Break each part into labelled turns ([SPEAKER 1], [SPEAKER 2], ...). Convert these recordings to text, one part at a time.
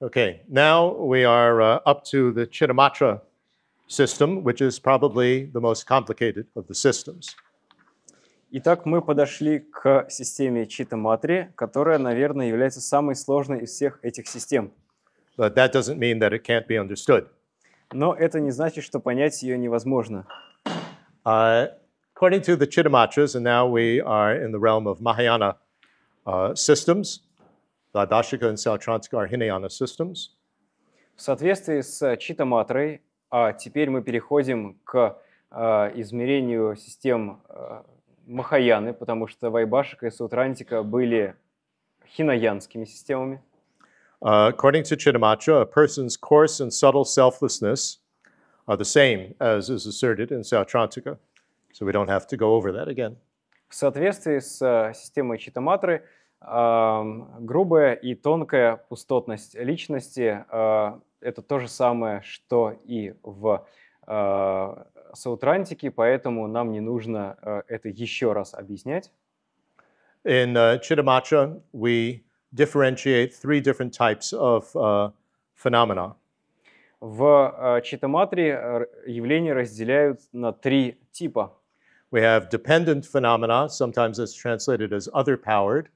[SPEAKER 1] Okay, now we are uh, up to the Chittimatra system, which is probably the most complicated of the systems.
[SPEAKER 2] Итак, мы подошли к системе Читаматри, которая, наверное, является самой сложной из всех этих систем.
[SPEAKER 1] But that doesn't mean that it can't be understood.
[SPEAKER 2] Но это не значит, что
[SPEAKER 1] понять ее невозможно. Uh, according to the Chittimatras, and now we are in the realm of Mahayana uh, systems, the and Saltransk are
[SPEAKER 2] Hinayana systems. В соответствии с Читаматрой, э, а теперь мы переходим к э, измерению систем э, Махаяны, потому что Вайбашика и Сутрантика были хинаянскими системами.
[SPEAKER 1] Uh, according to Chittamatra, a person's coarse and subtle selflessness are the same
[SPEAKER 2] as is asserted in Sautrantika, so we don't have to go over that again. В соответствии с э, системой Читаматры, uh, грубая и тонкая пустотность личности а, – это то же самое, что и в а, саутрантике, поэтому нам не нужно а, это еще раз объяснять. In uh, Chittimacha, we differentiate three different types of uh, phenomena. В Читаматре э, явления разделяют на три типа. We have dependent phenomena, sometimes it's translated as other-powered.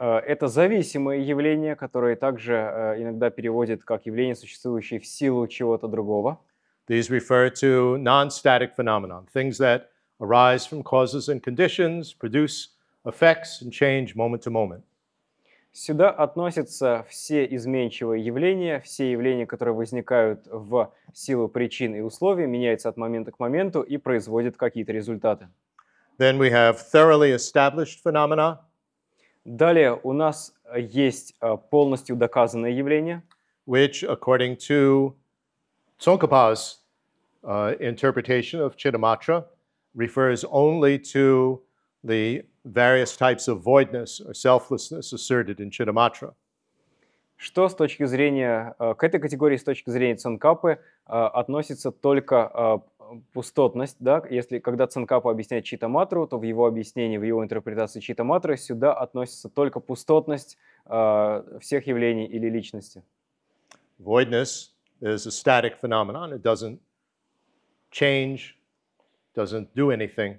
[SPEAKER 2] Э, это зависимое явление, которое также э, иногда переводят как явление, существующее в силу чего-то другого. These refer
[SPEAKER 1] to non-static phenomena, things that arise from causes and conditions, produce
[SPEAKER 2] effects and change moment to moment. Сюда относятся все изменчивые явления, все явления, которые возникают в силу причин и условий, меняются от момента к моменту и производят какие-то результаты. Then we have thoroughly established phenomena, Далее у нас есть полностью доказанное явление. Which, according to Tsongkhapa's
[SPEAKER 1] uh, interpretation of Chittamatra, refers only to the various types of voidness or selflessness asserted in Chittamatra.
[SPEAKER 2] Что с точки зрения, к этой категории с точки зрения Цанкапы относится только пустотность, да, если когда Цинкапа объясняет чита матру, то в его объяснении, в его интерпретации чита матры сюда относится только пустотность э, всех явлений или личности. Voidness is a static phenomenon. It doesn't change, doesn't do anything.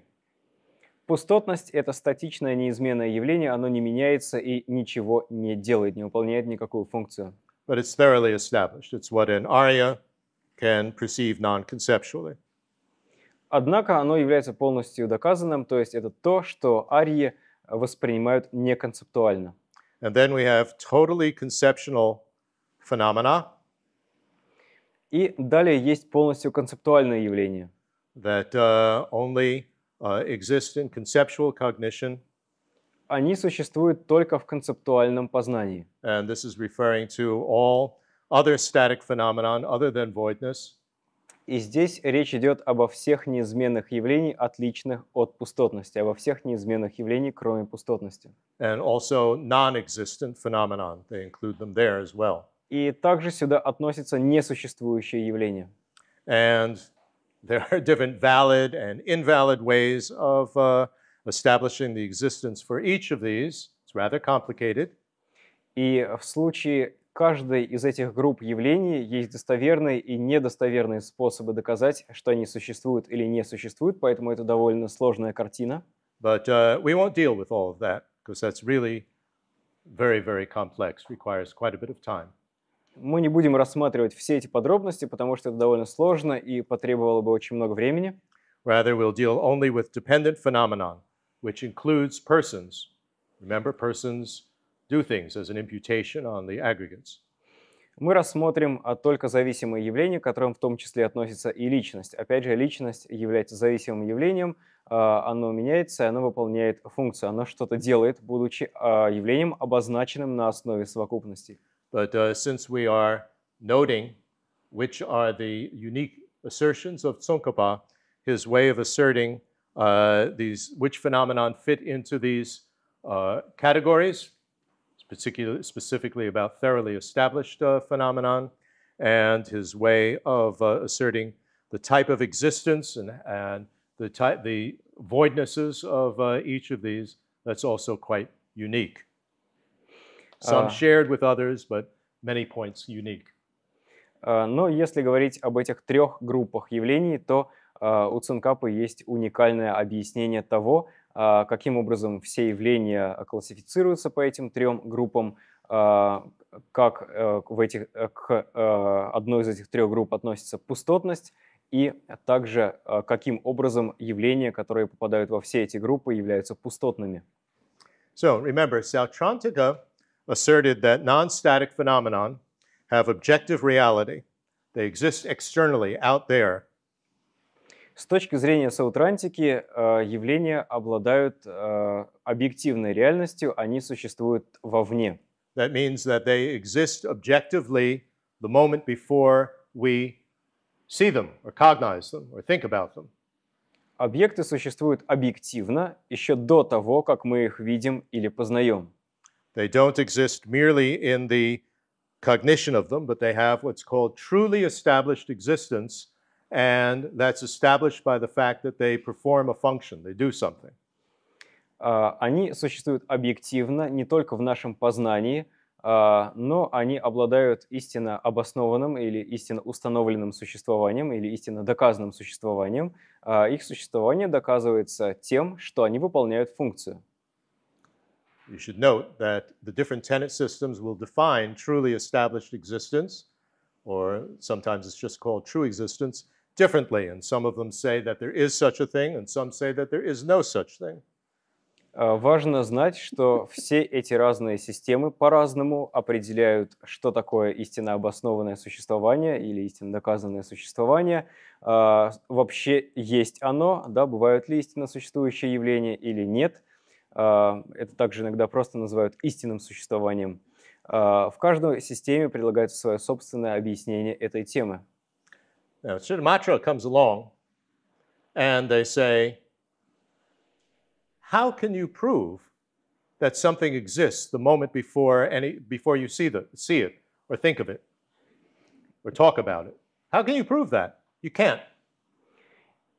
[SPEAKER 2] Пустотность – это статичное, неизменное явление, оно не меняется и ничего не делает, не выполняет никакую функцию.
[SPEAKER 1] But it's thoroughly established. It's what an aria can perceive non-conceptually.
[SPEAKER 2] Однако оно является полностью доказанным, то есть это то, что арии воспринимают неконцептуально. And then we have totally conceptional phenomena. И далее есть полностью концептуальное
[SPEAKER 1] явление. That uh, only uh, exist in conceptual cognition.
[SPEAKER 2] Они существуют только в концептуальном познании. And this is referring to all other static phenomenon other than voidness. И здесь речь идет обо всех неизменных явлений, отличных от пустотности, обо всех неизменных явлений, кроме пустотности. And also non-existent phenomenon. They include them there as well. И также сюда относятся несуществующие явления. And
[SPEAKER 1] there are different valid and invalid ways of uh, establishing the
[SPEAKER 2] existence for each of these. It's rather complicated. И в случае каждой из этих групп явлений есть достоверные и недостоверные способы доказать, что они существуют или не существуют, поэтому это довольно сложная картина. But uh, we won't deal with all of that, because that's really very, very complex, requires quite a bit of time. Мы не будем рассматривать все эти подробности, потому что это довольно сложно и потребовало бы очень много времени. Rather, we'll deal only with dependent phenomenon, which includes persons. Remember, persons do things as an imputation on the aggregates. Мы рассмотрим а, только зависимые явления, к которым в том числе относится и личность. Опять же, личность является зависимым явлением, а, оно меняется, оно выполняет функцию, оно что-то делает, будучи а, явлением, обозначенным на основе совокупности. But
[SPEAKER 1] uh, since we are noting which are the unique assertions of Tsongkhapa, his way of asserting uh, these, which phenomenon fit into these uh, categories, particularly specifically about thoroughly established uh, phenomenon and his way of uh, asserting the type of existence and, and the, type, the voidnesses of uh, each of these
[SPEAKER 2] that's also quite unique. Some uh. shared with others, but many points unique. Э, но если говорить об этих трех группах явлений, то э, у Цинкапа есть уникальное объяснение того, А, каким образом все явления а, классифицируются по этим трем группам, а, как э, в этих, э, к э, одной из этих трех групп относится пустотность, и также каким образом явления, которые попадают во все эти группы, являются пустотными. So remember, Saltrantika asserted that non-static phenomenon have objective reality. They exist externally out there с точки зрения саутантики явления обладают объективной реальностью, они существуют вовне. That means that they exist
[SPEAKER 1] objectively the moment before we see them or cognize
[SPEAKER 2] them or think about them. Объекты существуют объективно еще до того, как мы их видим или познаем. They don't exist merely in the
[SPEAKER 1] cognition of them, but they have what's called truly established existence and
[SPEAKER 2] that's established by the fact that they perform a function, they do something. они существуют объективно не только в нашем познании, но они обладают истинно обоснованным или истинно установленным существованием или истинно доказанным существованием. их существование доказывается тем, что они выполняют функцию. You should note that the different tenet systems will define truly
[SPEAKER 1] established existence, or sometimes it's just called true existence, differently,
[SPEAKER 2] and some of them say that there is such a thing, and some say that there is no such thing. А, важно знать, что все эти разные системы по-разному определяют, что такое истинно обоснованное существование или истинно доказанное существование. А, вообще есть оно, да, бывают ли истинно существующие явления или нет. А, это также иногда просто называют истинным существованием. в каждой системе предлагается свое собственное объяснение этой темы. Now, Siddhamatra comes along and they say, How can you
[SPEAKER 1] prove that something exists the moment before, any, before you see, the, see it
[SPEAKER 2] or think of it or talk about it? How can you prove that? You can't.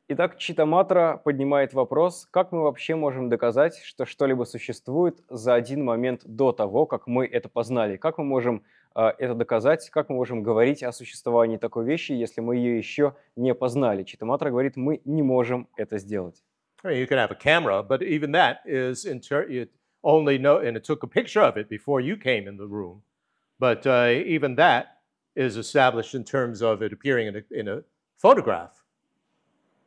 [SPEAKER 2] Итак, Читаматра поднимает вопрос, как мы вообще можем доказать, что что-либо существует за один момент до того, как мы это познали? Как мы можем это доказать, как мы можем говорить о существовании такой вещи, если мы ее еще не познали. Читаматра говорит, мы не можем это сделать.
[SPEAKER 1] You can have a camera, but even that is inter- you only know, and it took a picture of it before you came in the room. But uh, even that is established in terms of it appearing in a, in a photograph.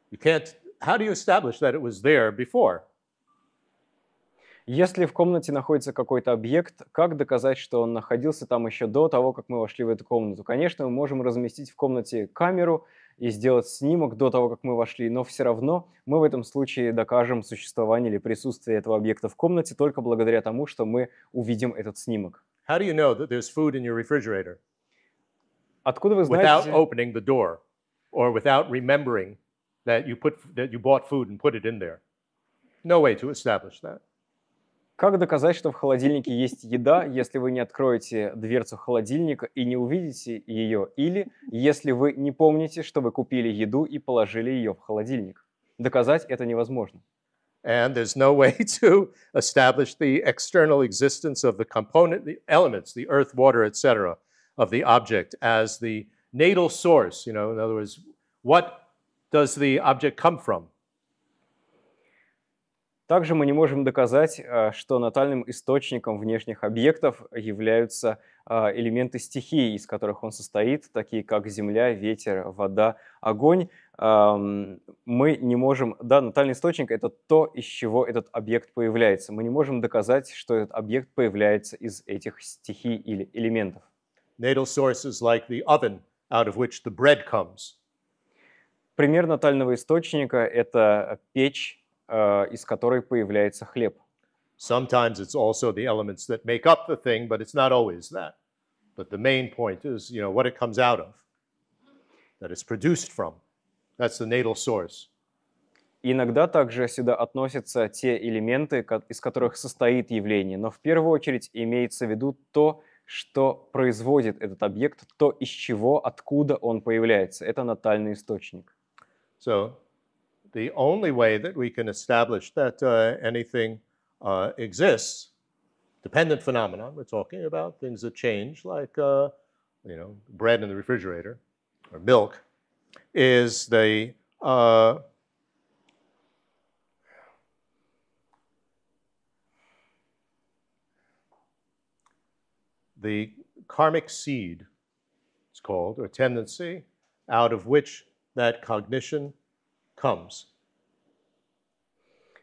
[SPEAKER 2] You can't. How do you establish that it was there before? Если в комнате находится какой-то объект, как доказать, что он находился там еще до того, как мы вошли в эту комнату? Конечно, мы можем разместить в комнате камеру и сделать снимок до того, как мы вошли, но все равно мы в этом случае докажем существование или присутствие этого объекта в комнате только благодаря тому, что мы увидим этот снимок.
[SPEAKER 1] How do you know that there's food in your refrigerator? Откуда вы знаете? Without opening the door or without remembering
[SPEAKER 2] that you put that you bought food and put it in there. No way to establish that. Как доказать, что в холодильнике есть еда, если вы не откроете дверцу холодильника и не увидите ее, или если вы не помните, что вы купили еду и положили ее в холодильник? Доказать это невозможно. And there's no way to
[SPEAKER 1] establish the external existence of the component, the elements, the earth, water, etc., of the object as the natal source. You know, in other words, what
[SPEAKER 2] does the object come from? Также мы не можем доказать, а, что натальным источником внешних объектов являются а, элементы стихии, из которых он состоит, такие как земля, ветер, вода, огонь. Мы не можем... Да, натальный источник — это то, из чего этот объект появляется. Мы не можем доказать, что этот объект появляется из этих стихий или элементов. Natal sources like the oven, out of which the bread comes. Пример натального источника — это печь, Э, из которой появляется хлеб.
[SPEAKER 1] Sometimes it's also the elements that make up the thing, but it's not always that. But the
[SPEAKER 2] main point is, you know, what it comes out of, that it's produced from. That's the natal source. Иногда также сюда относятся те элементы, из которых состоит явление, но в первую очередь имеется в виду то, что производит этот объект, то, из чего, откуда он появляется. Это натальный источник. So, the only way that we can establish that uh, anything
[SPEAKER 1] uh, exists, dependent phenomena, we're talking about things that change, like uh, you know, bread in the refrigerator or milk, is the uh, the karmic seed, it's called, or tendency, out of which that cognition
[SPEAKER 2] comes.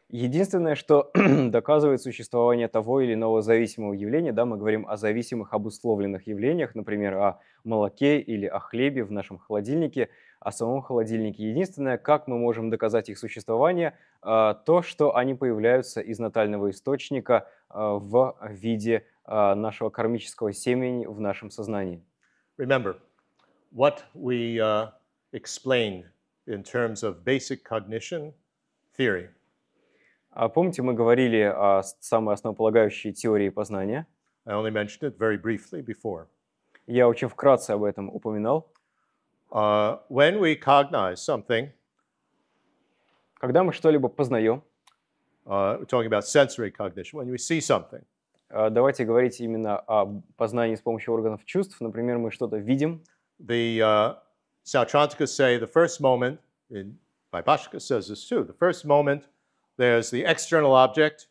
[SPEAKER 2] Единственное, что доказывает существование того или иного зависимого явления, да, мы говорим о зависимых обусловленных явлениях, например, о молоке или о хлебе в нашем холодильнике, о самом холодильнике. Единственное, как мы можем доказать их существование, э, то, что они появляются из натального источника э, в виде э, нашего кармического семени в нашем сознании. Remember, what we uh, explain in terms of basic cognition theory. А помните, мы говорили о самой основополагающей теории познания? I only mentioned it very briefly before. Я очень вкратце об этом упоминал. Uh, when we cognize something, когда мы что-либо познаем, uh, we're talking about sensory cognition, when we see something, uh, давайте говорить именно о познании с помощью органов чувств. Например, мы что-то видим. The uh, Sautrantika say the first moment, and Vaibhashika says this too, the first moment there's the external object.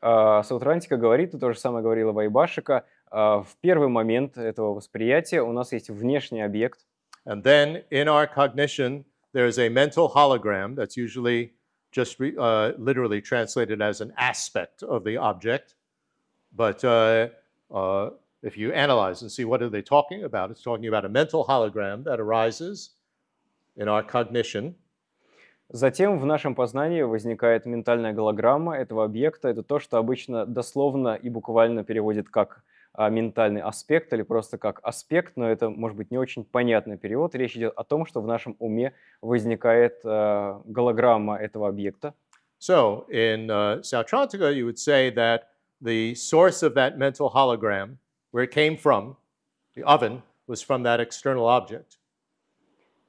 [SPEAKER 2] то же самое говорила Вайбашика, в первый момент этого восприятия у нас есть внешний объект. And then in our cognition
[SPEAKER 1] there is a mental hologram that's usually just re, uh, literally translated as an aspect of the object. But uh, uh, if you analyze and see what are they talking about, it's talking about a mental hologram that arises in our
[SPEAKER 2] cognition. Затем в нашем познании возникает ментальная голограмма этого объекта. Это то, что обычно дословно и буквально переводит как а, ментальный аспект или просто как аспект, но это может быть не очень понятный перевод. Речь идет о том, что в нашем уме возникает а, голограмма этого объекта. So in uh, а,
[SPEAKER 1] Sautrantika you would say that the source of that mental hologram where it came from,
[SPEAKER 2] the oven, was from that external object.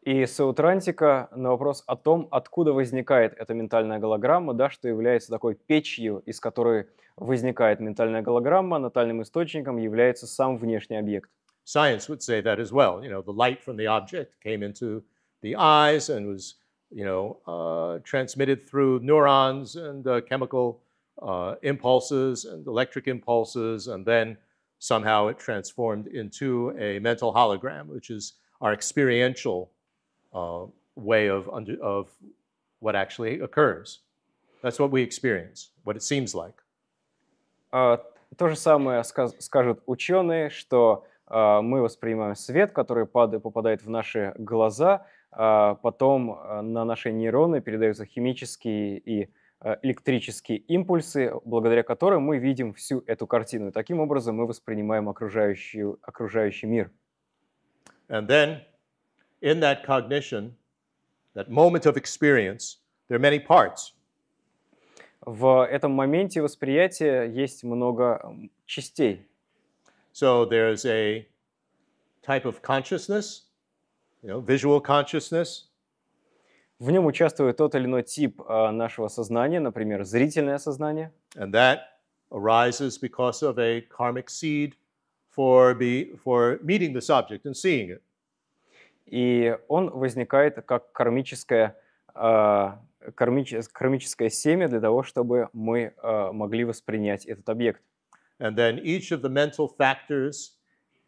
[SPEAKER 2] И саутрантика на вопрос о том, откуда возникает эта ментальная голограмма, да, что является такой печью, из которой возникает ментальная голограмма, натальным источником является сам внешний объект. Science would say that as well. You know, the light from the object came into the eyes
[SPEAKER 1] and was, you know, uh, transmitted through neurons and uh, chemical uh, impulses and electric impulses, and then somehow it transformed into a mental hologram, which is our experiential uh, way of, under, of what actually occurs. That's what we experience, what
[SPEAKER 2] it seems like. Uh, то же самое сказ- скажут ученые, что uh, мы воспринимаем свет, который пад- попадает в наши глаза, uh, потом на наши нейроны передаются химические и Э, электрические импульсы, благодаря которым мы видим всю эту картину. И таким образом мы воспринимаем окружающий, окружающий мир. And then, in that cognition, that moment of experience, there are many parts. В этом моменте восприятия есть много частей. So there's a type of consciousness, you know, visual consciousness, в нем участвует тот или иной тип а, нашего сознания, например, зрительное сознание. And that arises because of a karmic seed for, be, for meeting the subject and seeing it. И он возникает как кармическое, э, а, кармическое, кармическое семя для того, чтобы мы э, могли воспринять этот объект. And then each of the mental factors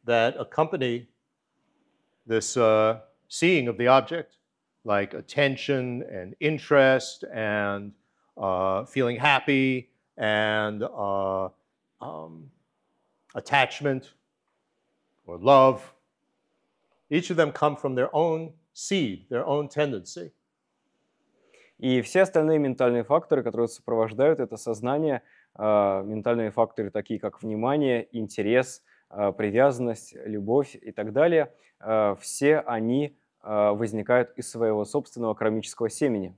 [SPEAKER 1] that accompany this uh, seeing of the object – like attention and interest and uh, feeling happy and uh, um, attachment
[SPEAKER 2] or love. Each of them come from their own seed, their own tendency. И все остальные ментальные факторы, которые сопровождают это сознание, э, ментальные факторы такие как внимание, интерес, э, привязанность, любовь и так далее, э, все они Э, возникают из своего собственного кармического семени.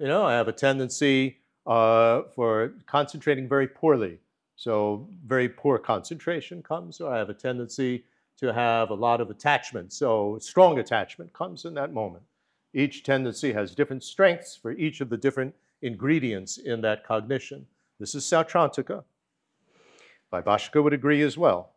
[SPEAKER 1] You know, I have a tendency uh, for concentrating very poorly. So very poor concentration comes, or I have a tendency to have a lot of attachment. So strong attachment comes in that moment. Each tendency has different strengths for each of the different ingredients in that cognition.
[SPEAKER 2] This is Sautrantika. Vaibhashika would agree as well.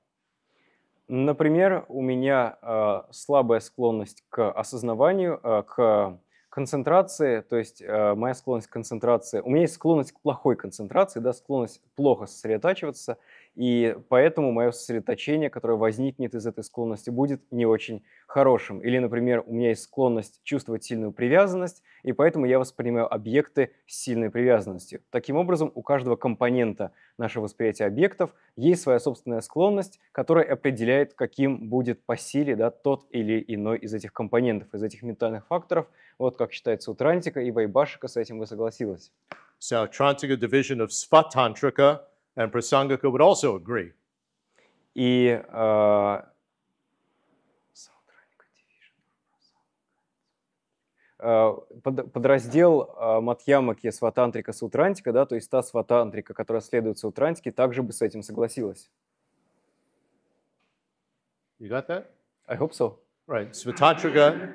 [SPEAKER 2] Например, у меня э, слабая склонность к осознаванию, э, к концентрации, то есть э, моя склонность к концентрации, у меня есть склонность к плохой концентрации, да, склонность плохо сосредотачиваться – и поэтому мое сосредоточение, которое возникнет из этой склонности, будет не очень хорошим. Или, например, у меня есть склонность чувствовать сильную привязанность, и поэтому я воспринимаю объекты с сильной привязанностью. Таким образом, у каждого компонента нашего восприятия объектов есть своя собственная склонность, которая определяет, каким будет по силе да, тот или иной из этих компонентов, из этих ментальных факторов. Вот как считается у Трантика, и Вайбашика с этим вы согласилась. So, Trantika division of Svatantrika And Prasangika would also agree. И uh, под, подраздел Матьямаки Сватантрика Сутрантика, да, то есть та Сватантрика, которая следует Сутрантике, также бы с этим согласилась.
[SPEAKER 1] You got that? I hope so. Right. Svatantrika,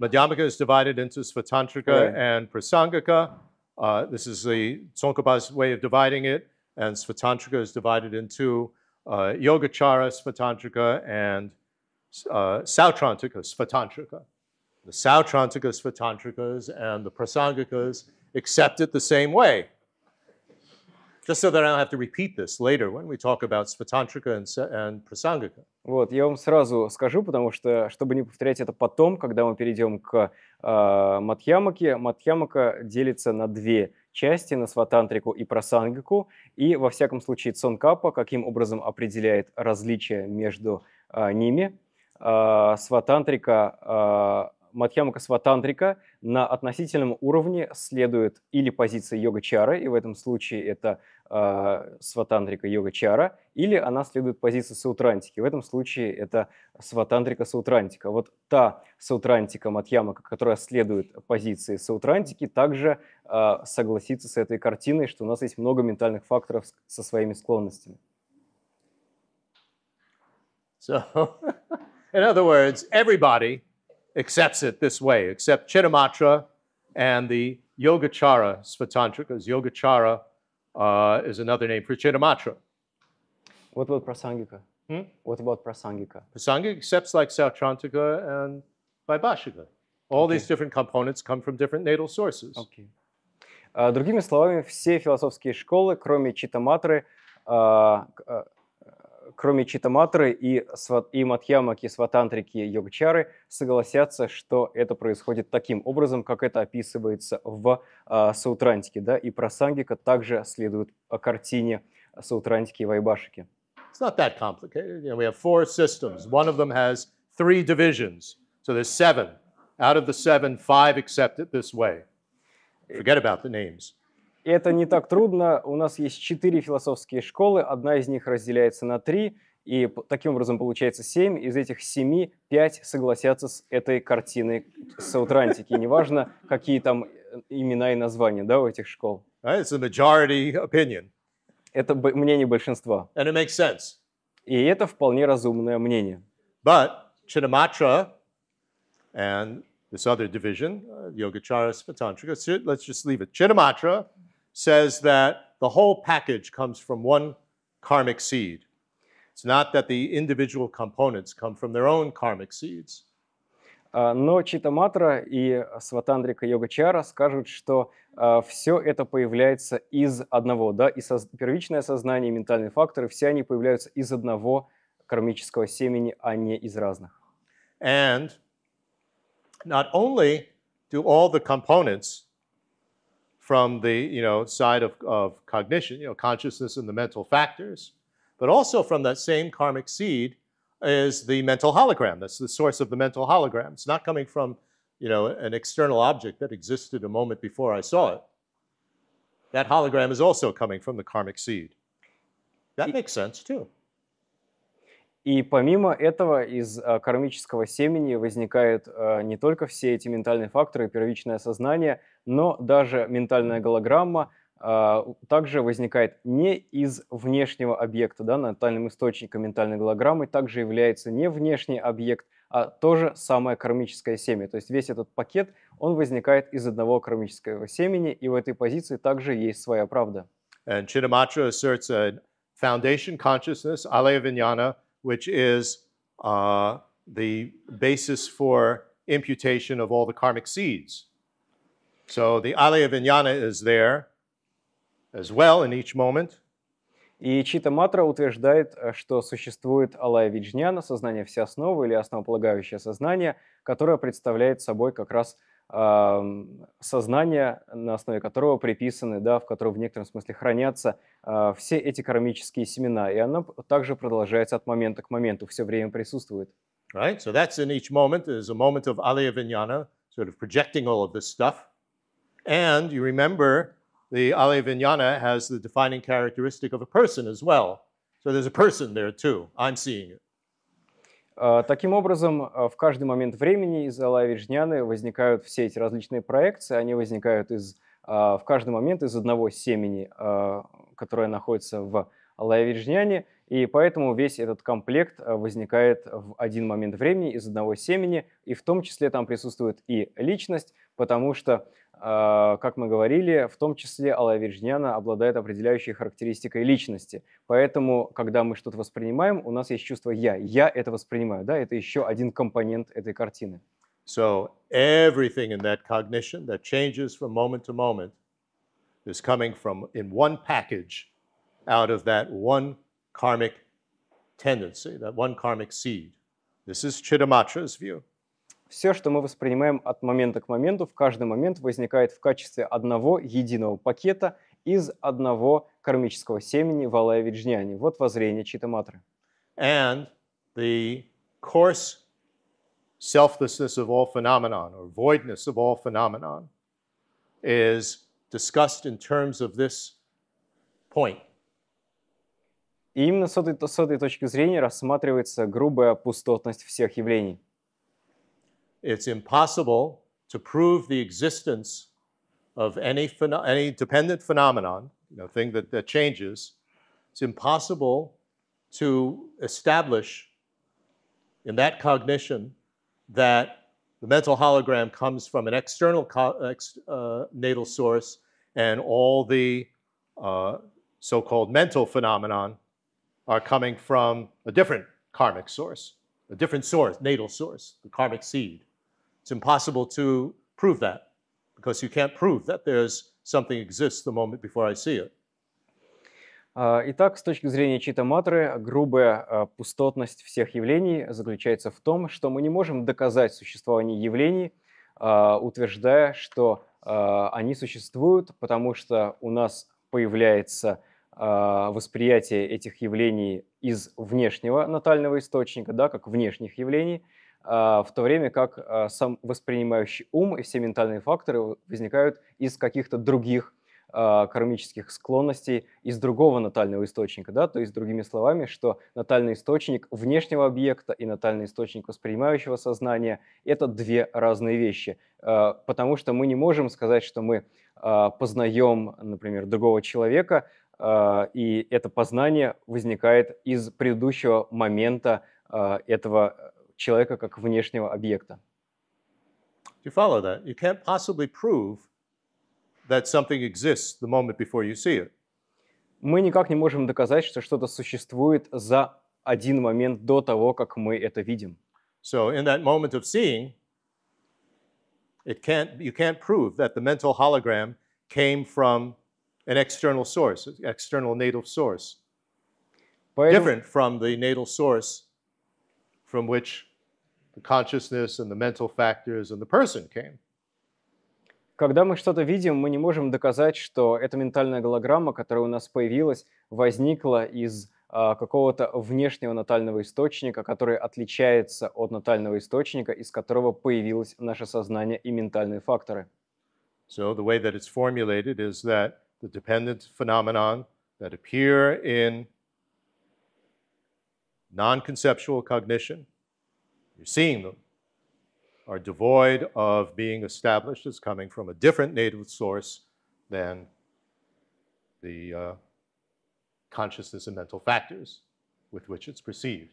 [SPEAKER 1] Madhyamaka is divided into Svatantrika right. and Prasangika. Uh, this is the Tsongkhapa's way of dividing it. And Svatantrika is divided into uh, Yogacara Svatantrika and uh, Sautrantika Svatantrika. The Sautrantika Svatantrikas and the Prasangikas accept it the same way. Just so that I don't have to repeat this later when we talk about Svatantrika and, and Prasangika.
[SPEAKER 2] Вот, я вам сразу скажу, потому что, чтобы не повторять это потом, когда мы перейдем к э, Матхьямаке, Матхьямака делится на две части, на Сватантрику и Прасангику, и, во всяком случае, Цонкапа, каким образом определяет различия между э, ними. Э, сватантрика э, Матхьямака Сватантрика на относительном уровне следует или позиции йога-чары, и в этом случае это э, сватантрика йога чара, или она следует позиции саутрантики. В этом случае это сватантрика саутрантика. Вот та саутрантика Матьяма, которая следует позиции саутрантики, также э, согласится с этой картиной, что у нас есть много ментальных факторов со своими склонностями. So,
[SPEAKER 1] in other words, everybody accepts it this way, except Chittamatra and the Yogacara Svatantrikas. Yogacara uh, is another name for Chittamatra.
[SPEAKER 2] What about Prasangika? Hmm? What about Prasangika?
[SPEAKER 1] Prasangika accepts like Sautrantika and Vaibhashika. All okay. these different components
[SPEAKER 2] come from different natal sources. Okay. Uh, другими словами, все философские школы, кроме Читаматры, uh, кроме Читаматры и, сват, и Матхьямаки, Сватантрики, Йогчары согласятся, что это происходит таким образом, как это описывается в э, а, Саутрантике, да, и Прасангика также следует картине Саутрантики и Вайбашики.
[SPEAKER 1] It's not that complicated. You know, we have four systems. One of them has three divisions. So there's seven. Out of the seven, five accept it this way. Forget about the names.
[SPEAKER 2] И это не так трудно. У нас есть четыре философские школы, одна из них разделяется на три, и таким образом получается семь. Из этих семи пять согласятся с этой картиной Саутрантики. Неважно, какие там э, имена и названия да, у этих школ. It's a majority opinion. Это мнение большинства. And it makes sense. И это вполне разумное мнение. But Chittamatra and this other division, uh,
[SPEAKER 1] Yogacharas, Patantrika, let's just leave it. Chittamatra says that the whole package comes from one karmic seed. It's not that the individual components
[SPEAKER 2] come from their own karmic seeds. Но Читаматра и Сватандрика Йогачара скажут, что э, все это появляется из одного, да, и соз... первичное сознание, и ментальные факторы, все они появляются из одного кармического семени, а не из разных. And not only do
[SPEAKER 1] all the components from the you know, side of, of cognition, you know, consciousness and the mental factors, but also from that same karmic seed is the mental hologram. That's the source of the mental hologram. It's not coming from you know, an external object that existed a moment before I saw it. That hologram is also coming from the
[SPEAKER 2] karmic seed. That makes sense too. И помимо этого из э, кармического семени возникают э, не только все эти ментальные факторы, первичное сознание, но даже ментальная голограмма э, также возникает не из внешнего объекта, да, натальным источником ментальной голограммы также является не внешний объект, а то же самое кармическое семя. То есть весь этот пакет, он возникает из одного кармического семени, и в этой позиции также есть своя правда. And Chittamatra asserts a foundation consciousness, Alaya Vijnana, which is
[SPEAKER 1] uh, the basis for imputation of all the karmic seeds.
[SPEAKER 2] So the alaya vijnana is there as well in each moment. И Чита Матра утверждает, что существует Алая Виджняна, сознание все основы или основополагающее сознание, которое представляет собой как раз сознание, на основе которого приписаны, да, в котором в некотором смысле хранятся э, все эти кармические семена. И оно также продолжается от момента к моменту, все время присутствует. Right, so that's in each moment. There's a moment of Alaya Vijnana, sort of projecting all
[SPEAKER 1] of this stuff. And you remember the Alaya Vijnana has the defining
[SPEAKER 2] characteristic of a person as well. So there's a person there too. I'm seeing it. А, таким образом, а, в каждый момент времени из Алави Жняны возникают все эти различные проекции. Они возникают из, а, в каждый момент из одного семени, которое находится в Алави Жняне. И поэтому весь этот комплект возникает в один момент времени из одного семени. И в том числе там присутствует и личность, потому что, а, как мы говорили, в том числе Алла Виржняна обладает определяющей характеристикой личности. Поэтому, когда мы что-то воспринимаем, у нас есть чувство «я». «Я» это воспринимаю, да, это еще один компонент этой картины.
[SPEAKER 1] So everything in that cognition that changes from moment to moment is coming from in one package out of that one karmic tendency, that one karmic seed.
[SPEAKER 2] This is Chidamatra's view. Все, что мы воспринимаем от момента к моменту, в каждый момент возникает в качестве одного единого пакета из одного кармического семени Валая Виджняни. Вот воззрение Читаматры. And the coarse selflessness of all phenomenon or voidness of all phenomenon is discussed in terms of this point. И именно с этой, с этой точки зрения рассматривается грубая пустотность всех явлений. it's impossible to prove the
[SPEAKER 1] existence of any, any dependent phenomenon, you know, thing that, that changes. It's impossible to establish in that cognition that the mental hologram comes from an external ex uh, natal source and all the uh, so-called mental phenomenon are coming from a different karmic source, a different source, natal source, the karmic seed. It's impossible to prove that
[SPEAKER 2] because you can't prove that there's something exists the moment before I see it. А, итак, с точки зрения Читаматры, грубая а, пустотность всех явлений заключается в том, что мы не можем доказать существование явлений, а, утверждая, что они существуют, потому что у нас появляется восприятие этих явлений из внешнего натального источника, да, как внешних явлений – а, в то время как а, сам воспринимающий ум и все ментальные факторы возникают из каких-то других а, кармических склонностей из другого натального источника, да, то есть другими словами, что натальный источник внешнего объекта и натальный источник воспринимающего сознания – это две разные вещи, потому что мы не можем сказать, что мы познаем, например, другого человека, и это познание возникает из предыдущего момента этого человека как внешнего объекта. You follow that? You can't possibly prove that something exists the moment before you see it. Мы никак не можем доказать, что что-то существует за один момент до того, как мы это видим. So in that moment of seeing, it can't, you
[SPEAKER 1] can't prove that the mental hologram came from an external source, an external natal source, Поэтому... different from the natal source
[SPEAKER 2] from which the consciousness and the mental factors and the person came. Когда мы что-то видим, мы не можем доказать, что эта ментальная голограмма, которая у нас появилась, возникла из э, какого-то внешнего натального источника, который отличается от натального источника, из которого появилось наше сознание и ментальные факторы.
[SPEAKER 1] So the way that it's formulated is that the dependent phenomenon that appear in non-conceptual cognition – you're seeing them, are devoid of being established as coming from a different native source than the uh,
[SPEAKER 2] consciousness and mental factors with which it's perceived.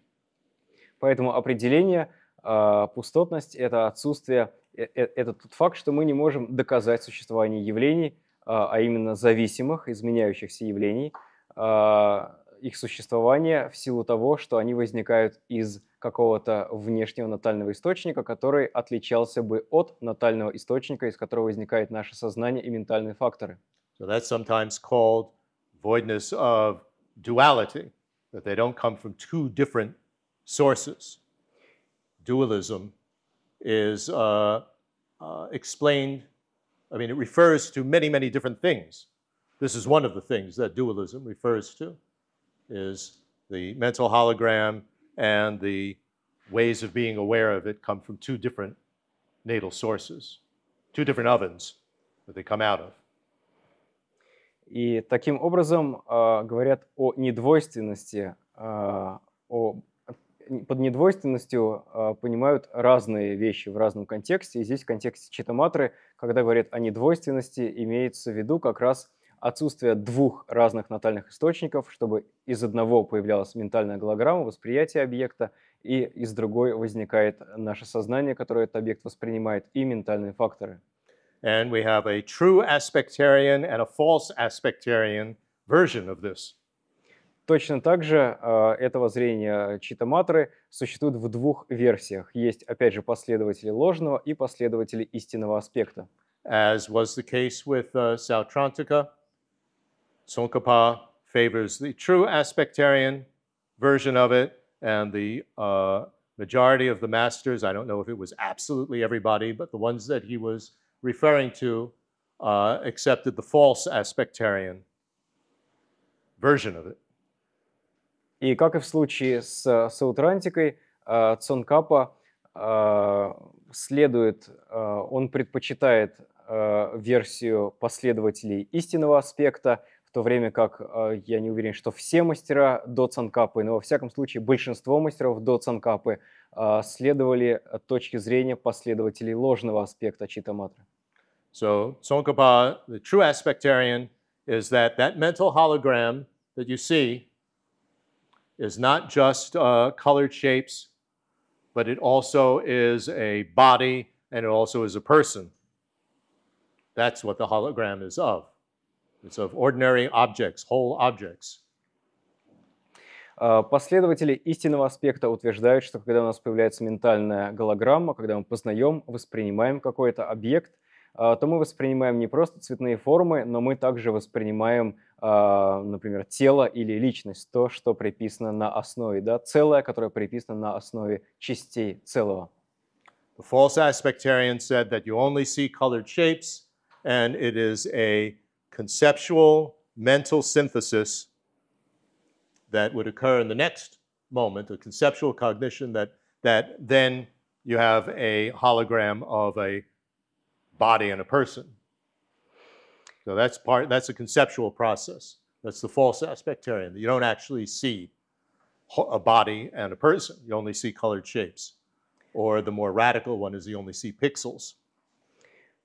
[SPEAKER 2] Поэтому определение э, пустотность – это отсутствие, э, э, это тот факт, что мы не можем доказать существование явлений, а, а именно зависимых, изменяющихся явлений, а, их существование в силу того, что они возникают из какого-то внешнего натального источника, который отличался бы от натального источника, из которого возникает наше сознание и ментальные факторы.
[SPEAKER 1] So that's sometimes called voidness of duality, that they don't come from two different sources. Dualism is uh, uh, explained, I mean, it refers to many, many different things. This is one of the things that dualism refers to, is the mental hologram and the ways of being aware of it come from two different natal sources, two different
[SPEAKER 2] ovens that they come out of. И таким образом э, говорят о недвойственности, э, о, под недвойственностью э, понимают разные вещи в разном контексте. И здесь в контексте читаматры, когда говорят о недвойственности, имеется в виду как раз отсутствие двух разных натальных источников, чтобы из одного появлялась ментальная голограмма, восприятие объекта, и из другой возникает наше сознание, которое этот объект воспринимает, и ментальные факторы.
[SPEAKER 1] And we have a true aspectarian and a false aspectarian version of
[SPEAKER 2] this. Точно так же э, этого зрения читаматоры существуют в двух версиях. Есть, опять же, последователи ложного и последователи истинного аспекта.
[SPEAKER 1] As was the case with uh, Sautrantica, Tsongkhapa favors the true aspectarian version of it, and the uh, majority of the masters, I don't know if it was absolutely everybody, but the ones that he was referring
[SPEAKER 2] to uh, accepted the false aspectarian version of it. И как и в случае с э, Саутрантикой, Цонкапа э, э, следует, он предпочитает версию последователей истинного аспекта, в то время как я не уверен, что все мастера до Цанкапы, но во всяком случае большинство мастеров до Цанкапы следовали точке зрения последователей ложного аспекта Читаматры. So Tsongkhapa, the true aspectarian, is that that mental hologram
[SPEAKER 1] that you see is not just uh, colored shapes, but it also is a body and it also is a person. That's what the hologram is of. It's of ordinary objects, whole objects.
[SPEAKER 2] Э, последователи истинного аспекта утверждают, что когда у нас появляется ментальная голограмма, когда мы познаем, воспринимаем какой-то объект, э, то мы воспринимаем не просто цветные формы, но мы также воспринимаем, э, например, тело или личность, то, что приписано на основе, да, целое, которое приписано на основе частей целого.
[SPEAKER 1] The false aspectarian said that you only see colored shapes, and it is a conceptual mental synthesis that would occur in the next moment, a conceptual cognition that, that then you have a hologram of a body and a person. So that's part, that's a conceptual process. That's the false aspectarian. You don't actually see a body and a person. You only see colored
[SPEAKER 2] shapes. Or the more radical one is you only see pixels.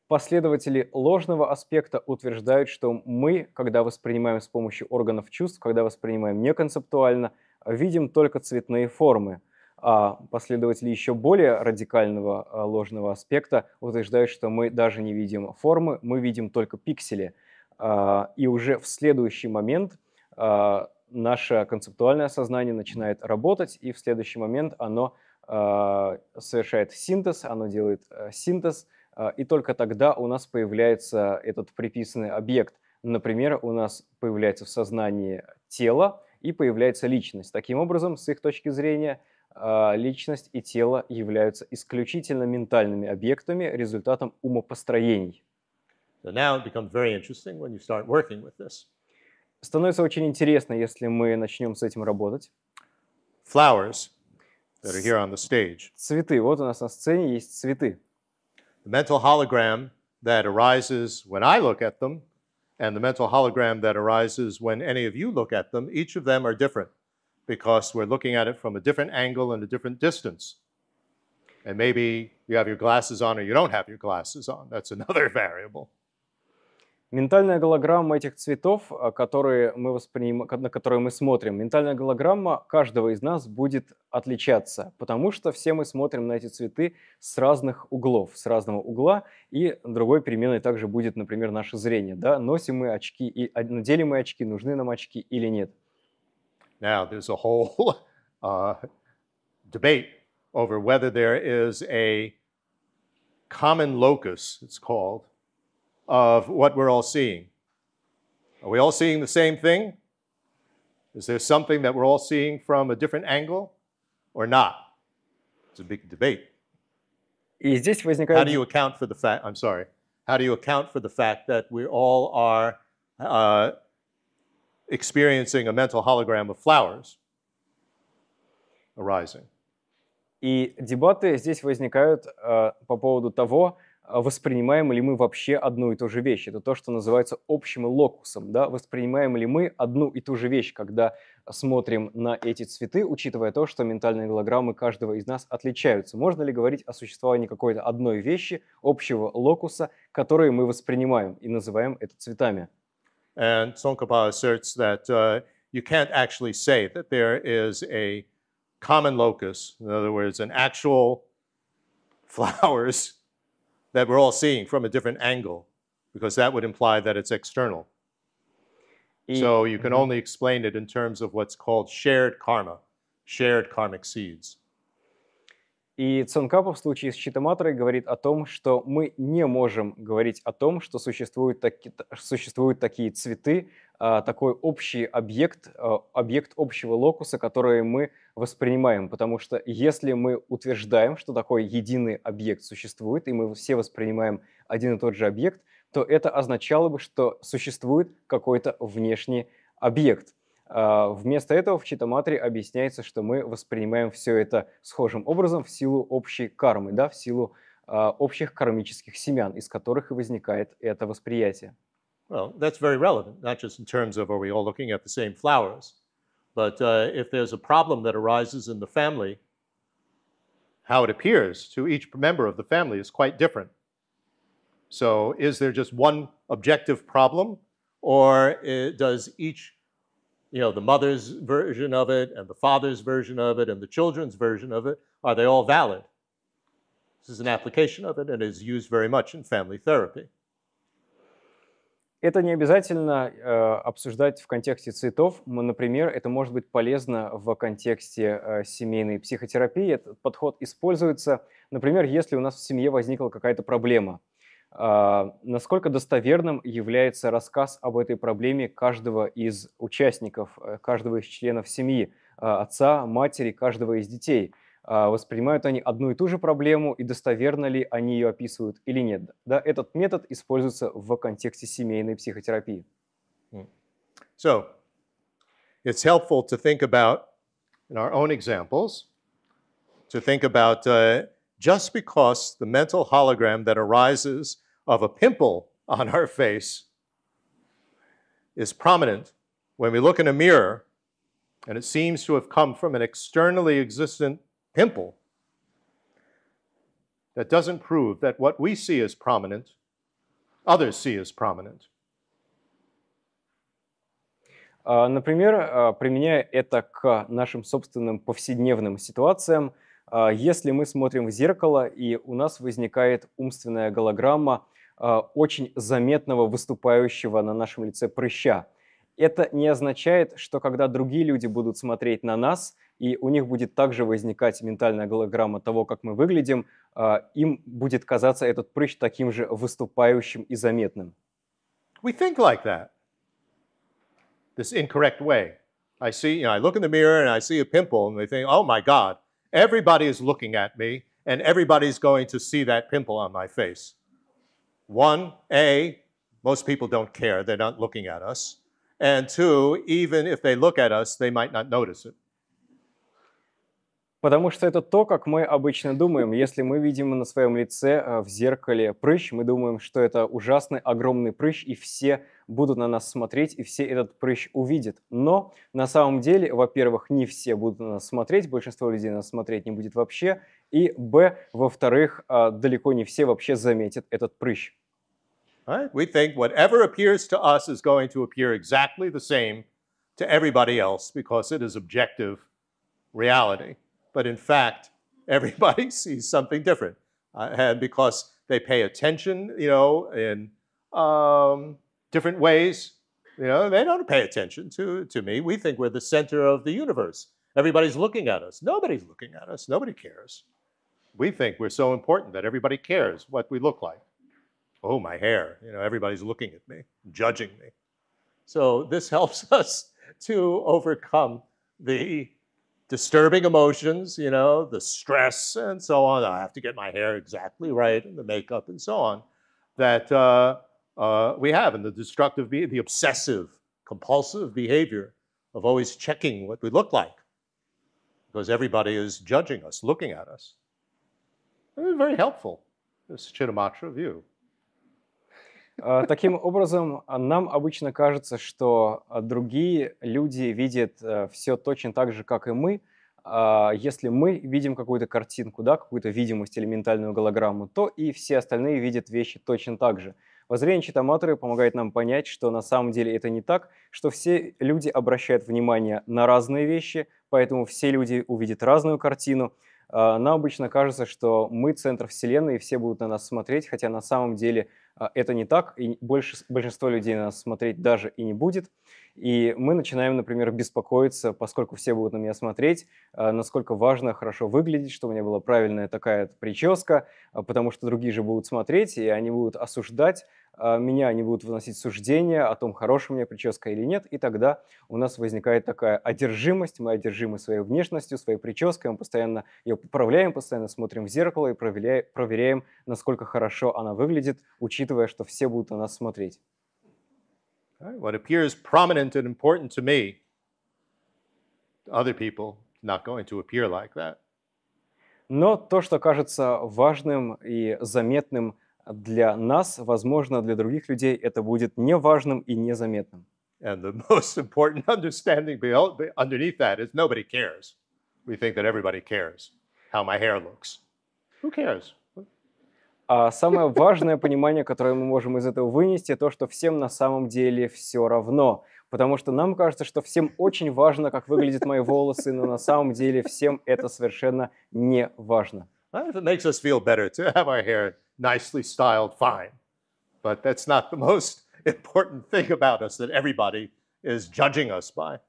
[SPEAKER 2] Последователи ложного аспекта утверждают, что мы, когда воспринимаем с помощью органов чувств, когда воспринимаем неконцептуально, видим только цветные формы. А последователи еще более радикального а, ложного аспекта утверждают, что мы даже не видим формы, мы видим только пиксели. А, и уже в следующий момент а, наше концептуальное сознание начинает работать, и в следующий момент оно совершает синтез, оно делает э, синтез а, и только тогда у нас появляется этот приписанный объект. Например, у нас появляется в сознании тело и появляется личность. Таким образом, с их точки зрения, а, личность и тело являются исключительно ментальными объектами, результатом умопостроений.
[SPEAKER 1] So now it becomes very interesting when you start working with this.
[SPEAKER 2] Становится очень интересно, если мы начнем с этим работать. Flowers that are here on the stage. Цветы. Вот у нас на сцене есть цветы. the mental hologram that
[SPEAKER 1] arises when I look at them and the mental hologram that arises when any of you look at them, each of them are different because we're looking at it from a different angle and a different distance. And maybe you have your glasses on or you don't have your glasses on. That's another
[SPEAKER 2] variable. Ментальная голограмма этих цветов, а, которые мы восприним... на которые мы смотрим, ментальная голограмма каждого из нас будет отличаться, потому что все мы смотрим на эти цветы с разных углов, с разного угла, и другой переменной также будет, например, наше зрение. Да? Носим мы очки, и а, надели мы очки, нужны нам очки или нет. Now, there's a whole uh, debate
[SPEAKER 1] over whether there is a common locus, it's called, of what we're all seeing. Are we all seeing the same thing? Is there something that we're all seeing from a different angle or not? It's a big debate. И
[SPEAKER 2] здесь возникает... How do you
[SPEAKER 1] account for the fact, I'm sorry, how do you account for the fact that we all are uh, experiencing
[SPEAKER 2] a mental hologram of flowers arising? И дебаты здесь возникают uh, по поводу того, А, воспринимаем ли мы вообще одну и ту же вещь. Это то, что называется общим локусом. Да? Воспринимаем ли мы одну и ту же вещь, когда смотрим на эти цветы, учитывая то, что ментальные голограммы каждого из нас отличаются? Можно ли говорить о существовании какой-то одной вещи, общего локуса, которую мы воспринимаем и называем это цветами?
[SPEAKER 1] And Tsongkhapa asserts that uh, you can't actually say that there is a common locus, in other words, an actual flowers that we're all seeing from a different angle, because that would imply that it's external. E so you can mm -hmm. only explain
[SPEAKER 2] it in terms of what's called shared karma, shared karmic seeds. И Цонкапа в случае с читаматорой говорит о том, что мы не можем говорить о том, что существуют, таки, существуют такие цветы, А, такой общий объект, а, объект общего локуса, который мы воспринимаем. Потому что если мы утверждаем, что такой единый объект существует, и мы все воспринимаем один и тот же объект, то это означало бы, что существует какой-то внешний объект. А, вместо этого в читаматре объясняется, что мы воспринимаем все это схожим образом в силу общей кармы, да, в силу общих кармических семян, из которых и возникает это восприятие.
[SPEAKER 1] Well, that's very relevant, not just in terms of are we all looking at the same flowers, but uh, if there's a problem that arises in the family, how it appears to each member of the family is quite different. So is there just one objective problem, or it, uh, does each, you know, the mother's version of it, and the father's version of it, and the children's version of it, are they all valid? This is an application of it and is used very much in family therapy.
[SPEAKER 2] Это не обязательно э, обсуждать в контексте цветов. Мы, Например, это может быть полезно в контексте э, семейной психотерапии. Этот подход используется, например, если у нас в семье возникла какая-то проблема. Э, насколько достоверным является рассказ об этой проблеме каждого из участников, э, каждого из членов семьи, э, отца, матери, каждого из детей – воспринимают они одну и ту же проблему и достоверно ли они ее описывают или нет. Да, этот метод используется в контексте семейной психотерапии. So,
[SPEAKER 1] it's helpful to think about, in our own examples, to think about uh, just because the mental hologram that arises of a pimple on our face is prominent when we look in a mirror and it seems to have come from an externally existent pimple, that doesn't prove that what we see as prominent,
[SPEAKER 2] others see as prominent. А, например, а, применяя это к нашим собственным повседневным ситуациям, а, если мы смотрим в зеркало и у нас возникает умственная голограмма очень заметного выступающего на нашем лице прыща, это не означает, что когда другие люди будут смотреть на нас – и у них будет также возникать ментальная голограмма того, как мы выглядим, им будет казаться этот прыщ таким же выступающим и заметным. We think like that. This incorrect way.
[SPEAKER 1] I see, you know, I look in the mirror and I see a pimple and they think, oh my God, everybody is looking at me and everybody's going to see that pimple on my face. One, A, most people don't care. They're not looking at us. And two, even if they look at us, they might not notice it.
[SPEAKER 2] Потому что это то, как мы обычно думаем. Если мы видим на своем лице э, в зеркале прыщ, мы думаем, что это ужасный огромный прыщ, и все будут на нас смотреть, и все этот прыщ увидят. Но на самом деле, во-первых, не все будут на нас смотреть, большинство людей нас смотреть не будет вообще, и б, во-вторых, э, далеко не все вообще заметят этот прыщ.
[SPEAKER 1] We think whatever appears to us is going to appear exactly the same to everybody else because it is objective reality. but in fact, everybody sees something different. Uh, and because they pay attention, you know, in um, different ways, you know, they don't pay attention to, to me. We think we're the center of the universe. Everybody's looking at us. Nobody's looking at us. Nobody cares. We think we're so important that everybody cares what we look like. Oh, my hair. You know, everybody's looking at me, judging me. So this helps us to overcome the disturbing emotions, you know, the stress and so on. I have to get my hair exactly right and the makeup and so on that uh, uh, we have and the destructive, the obsessive, compulsive behavior of always checking what we look like because everybody is judging us, looking at us.
[SPEAKER 2] It very helpful, this Chittamatra view. А, таким образом, а, нам обычно кажется, что а, другие люди видят э, все точно так же, как и мы. Если мы видим какую-то картинку, да, какую-то видимость или ментальную голограмму, то и все остальные видят вещи точно так же. Воззренчат аматоры помогает нам понять, что на самом деле это не так, что все люди обращают внимание на разные вещи, поэтому все люди увидят разную картину. Нам обычно кажется, что мы центр Вселенной, и все будут на нас смотреть, хотя на самом деле – а, это не так, и больше, большинство людей на нас смотреть даже и не будет. И мы начинаем, например, беспокоиться, поскольку все будут на меня смотреть, а, насколько важно хорошо выглядеть, что у меня была правильная такая прическа, а, потому что другие же будут смотреть, и они будут осуждать а, меня, они будут выносить суждения о том, хорошая у меня прическа или нет, и тогда у нас возникает такая одержимость, мы одержимы своей внешностью, своей прической, мы постоянно ее поправляем, постоянно смотрим в зеркало и проверяем, проверяем насколько хорошо она выглядит, учитывая, что все будут на нас смотреть.
[SPEAKER 1] Right? What appears prominent and important to me, other people, not going to appear like that.
[SPEAKER 2] Но то, что кажется важным и заметным для нас, возможно, для других людей это будет неважным и незаметным. And the most important understanding
[SPEAKER 1] underneath that is nobody cares. We think that everybody cares how my hair looks. Who cares?
[SPEAKER 2] А самое важное понимание, которое мы можем из этого вынести, то, что всем на самом деле все равно. Потому что нам кажется, что всем очень важно, как выглядят мои волосы, но на самом деле всем это совершенно не важно.
[SPEAKER 1] It makes us feel better to have our hair nicely styled fine. But that's not the most important thing about us that everybody is judging us by.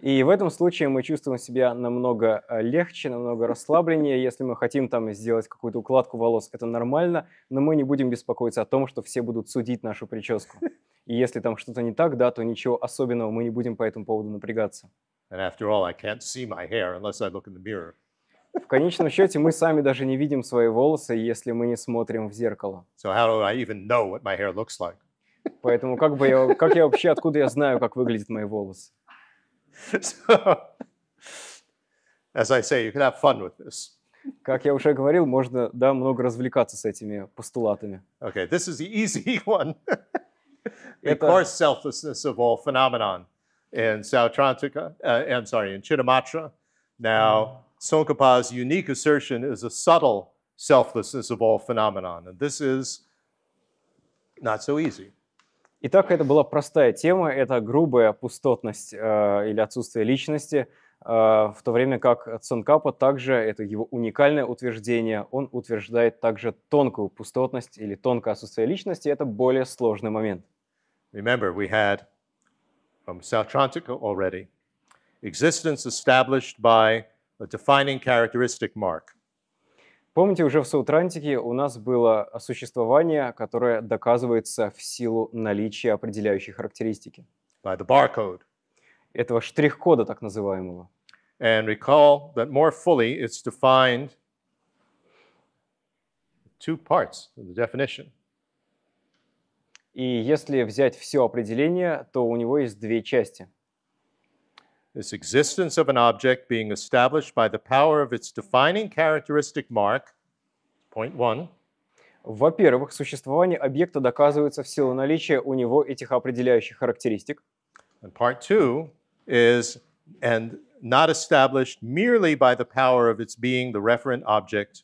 [SPEAKER 2] И в этом случае мы чувствуем себя намного э, легче, намного расслабленнее. Если мы хотим там сделать какую-то укладку волос, это нормально, но мы не будем беспокоиться о том, что все будут судить нашу прическу. И если там что-то не так, да, то ничего особенного, мы не будем по этому поводу напрягаться.
[SPEAKER 1] В
[SPEAKER 2] конечном счете, мы сами даже не видим свои волосы, если мы не смотрим в зеркало. Поэтому как бы я, как я вообще, откуда я знаю, как выглядят мои волосы? so, as I say, you can have fun with this. Как я уже говорил, можно, да, много развлекаться с этими постулатами. Okay, this is the
[SPEAKER 1] easy one. of course, selflessness of all phenomenon in Sautrantika, uh, I'm sorry, in Chittamatra. Now, Tsongkhapa's unique assertion is a subtle selflessness of all phenomenon, and this is
[SPEAKER 2] not so easy. Итак, это была простая тема, это грубая пустотность э, или отсутствие личности, э, в то время как Цонкапа также, это его уникальное утверждение, он утверждает также тонкую пустотность или тонкое отсутствие личности, это более сложный момент. Remember, we had from Sartrantika
[SPEAKER 1] already existence established by a defining characteristic mark.
[SPEAKER 2] Помните, уже в Саутрантике у нас было существование, которое доказывается в силу наличия определяющей характеристики. By the barcode. Этого штрих-кода так называемого.
[SPEAKER 1] And recall that more fully it's defined
[SPEAKER 2] two parts of the definition. И если взять все определение, то у него есть две части –
[SPEAKER 1] This existence of an object being established by the power of its defining
[SPEAKER 2] characteristic mark, point one. Во-первых, существование объекта доказывается в силу наличия у него этих определяющих характеристик. And part two
[SPEAKER 1] is and not established merely by the power of its being the referent object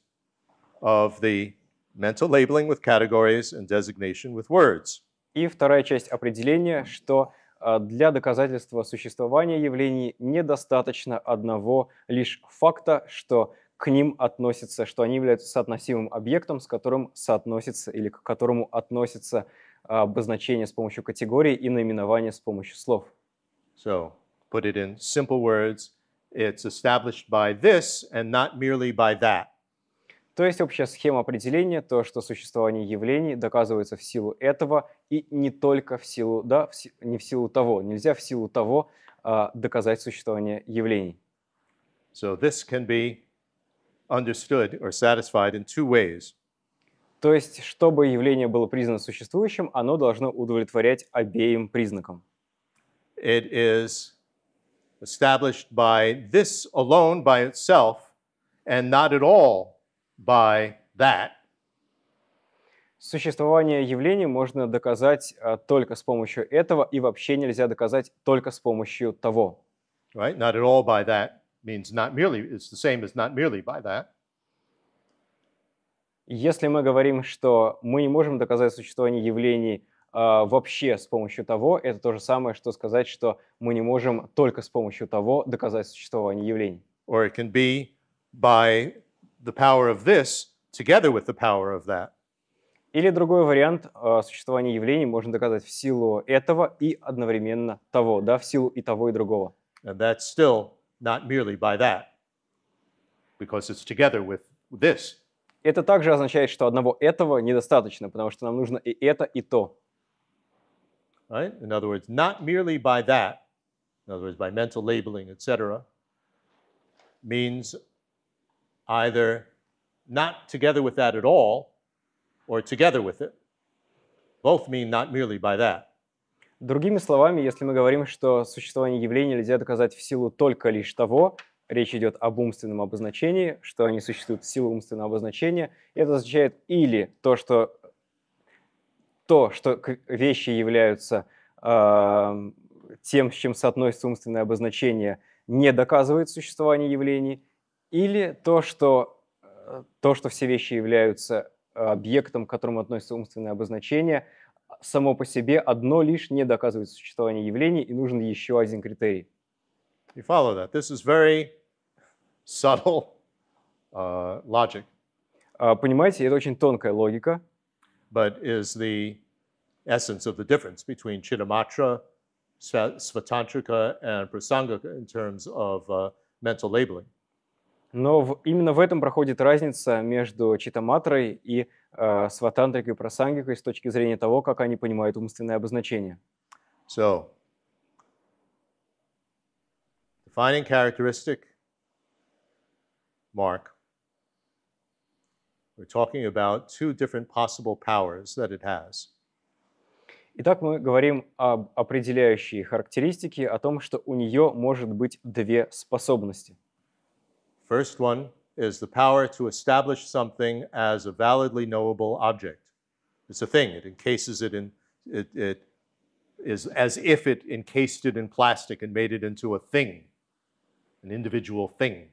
[SPEAKER 1] of the mental labeling with categories and designation
[SPEAKER 2] with words. И вторая часть определения, что А, для доказательства существования явлений недостаточно одного лишь факта, что к ним относятся, что они являются соотносимым объектом, с которым соотносится или к которому относится а, обозначение с помощью категории и наименование с помощью слов. So, put it in simple words, it's established by this and not merely by that. То есть общая схема определения, то, что существование явлений доказывается в силу этого и не только в силу, да, в, не в силу того. Нельзя в силу того а, доказать существование явлений. So this can be understood or satisfied in two ways. То есть, чтобы явление было признано существующим, оно должно удовлетворять обеим признакам. It is
[SPEAKER 1] established by this alone by itself and not at
[SPEAKER 2] all by that. Существование явлений можно доказать а, только с помощью этого, и вообще нельзя доказать только с помощью того. Right? Not at all by that means not merely, it's the same as not merely by that. Если мы говорим, что мы не можем доказать существование явлений Uh, вообще с помощью того, это то же самое, что сказать, что мы не можем только с помощью того доказать существование явлений. Or it can be by the power of this together with the power of that. Или другой вариант э, существования явлений можно доказать в силу этого и одновременно того, да, в силу и того, и другого. And that's still not merely by that, because it's together with this. Это также означает, что одного этого недостаточно, потому что нам нужно и это, и то. Right? In other words, not merely by that, in other
[SPEAKER 1] words, by mental labeling, etc., means either not together with that at all or together with it.
[SPEAKER 2] Both mean not merely by that. Другими словами, если мы говорим, что существование явлений нельзя доказать в силу только лишь того, речь идет об умственном обозначении, что они существуют в силу умственного обозначения, это означает или то, что то, что вещи являются э, тем, с чем соотносится умственное обозначение, не доказывает существование явлений, или то, что, э, то, что все вещи являются э, объектом, к которому относится умственное обозначение, само по себе одно лишь не доказывает существование явлений, и нужен еще один критерий. You follow that. This is very subtle uh,
[SPEAKER 1] logic. А, понимаете, это очень тонкая логика. But is the essence of the difference between Chittamatra, Svatantrika, and
[SPEAKER 2] Prasangika in terms of uh, mental labeling. Но в, именно в этом проходит разница между читаматрой и э, сватантрикой и прасангикой с точки зрения того, как они понимают умственное обозначение. So, defining characteristic, Mark, we're talking about two different possible powers that it has. Итак, мы говорим об определяющей характеристике, о том, что у нее может быть две способности – First one is the power
[SPEAKER 1] to establish something as a validly knowable object. It's a thing, it encases it in, it, it is as if it encased it in plastic and made it into a thing, an individual thing,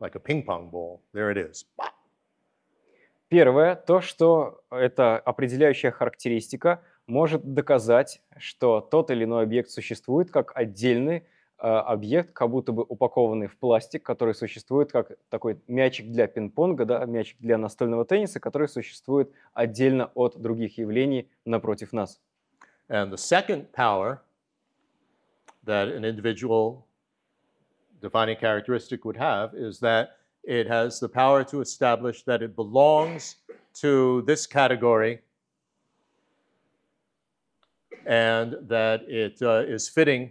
[SPEAKER 1] like a ping pong ball. There it is.
[SPEAKER 2] Первое, то, что это определяющая характеристика может доказать, что тот или иной объект существует как отдельный А, объект, как будто бы упакованный в пластик, который существует как такой мячик для пинг-понга, да, мячик для настольного тенниса, который существует отдельно от других явлений напротив нас.
[SPEAKER 1] And the second power that an individual defining characteristic would have is that it has the power to establish that it belongs to this category and that it uh, is fitting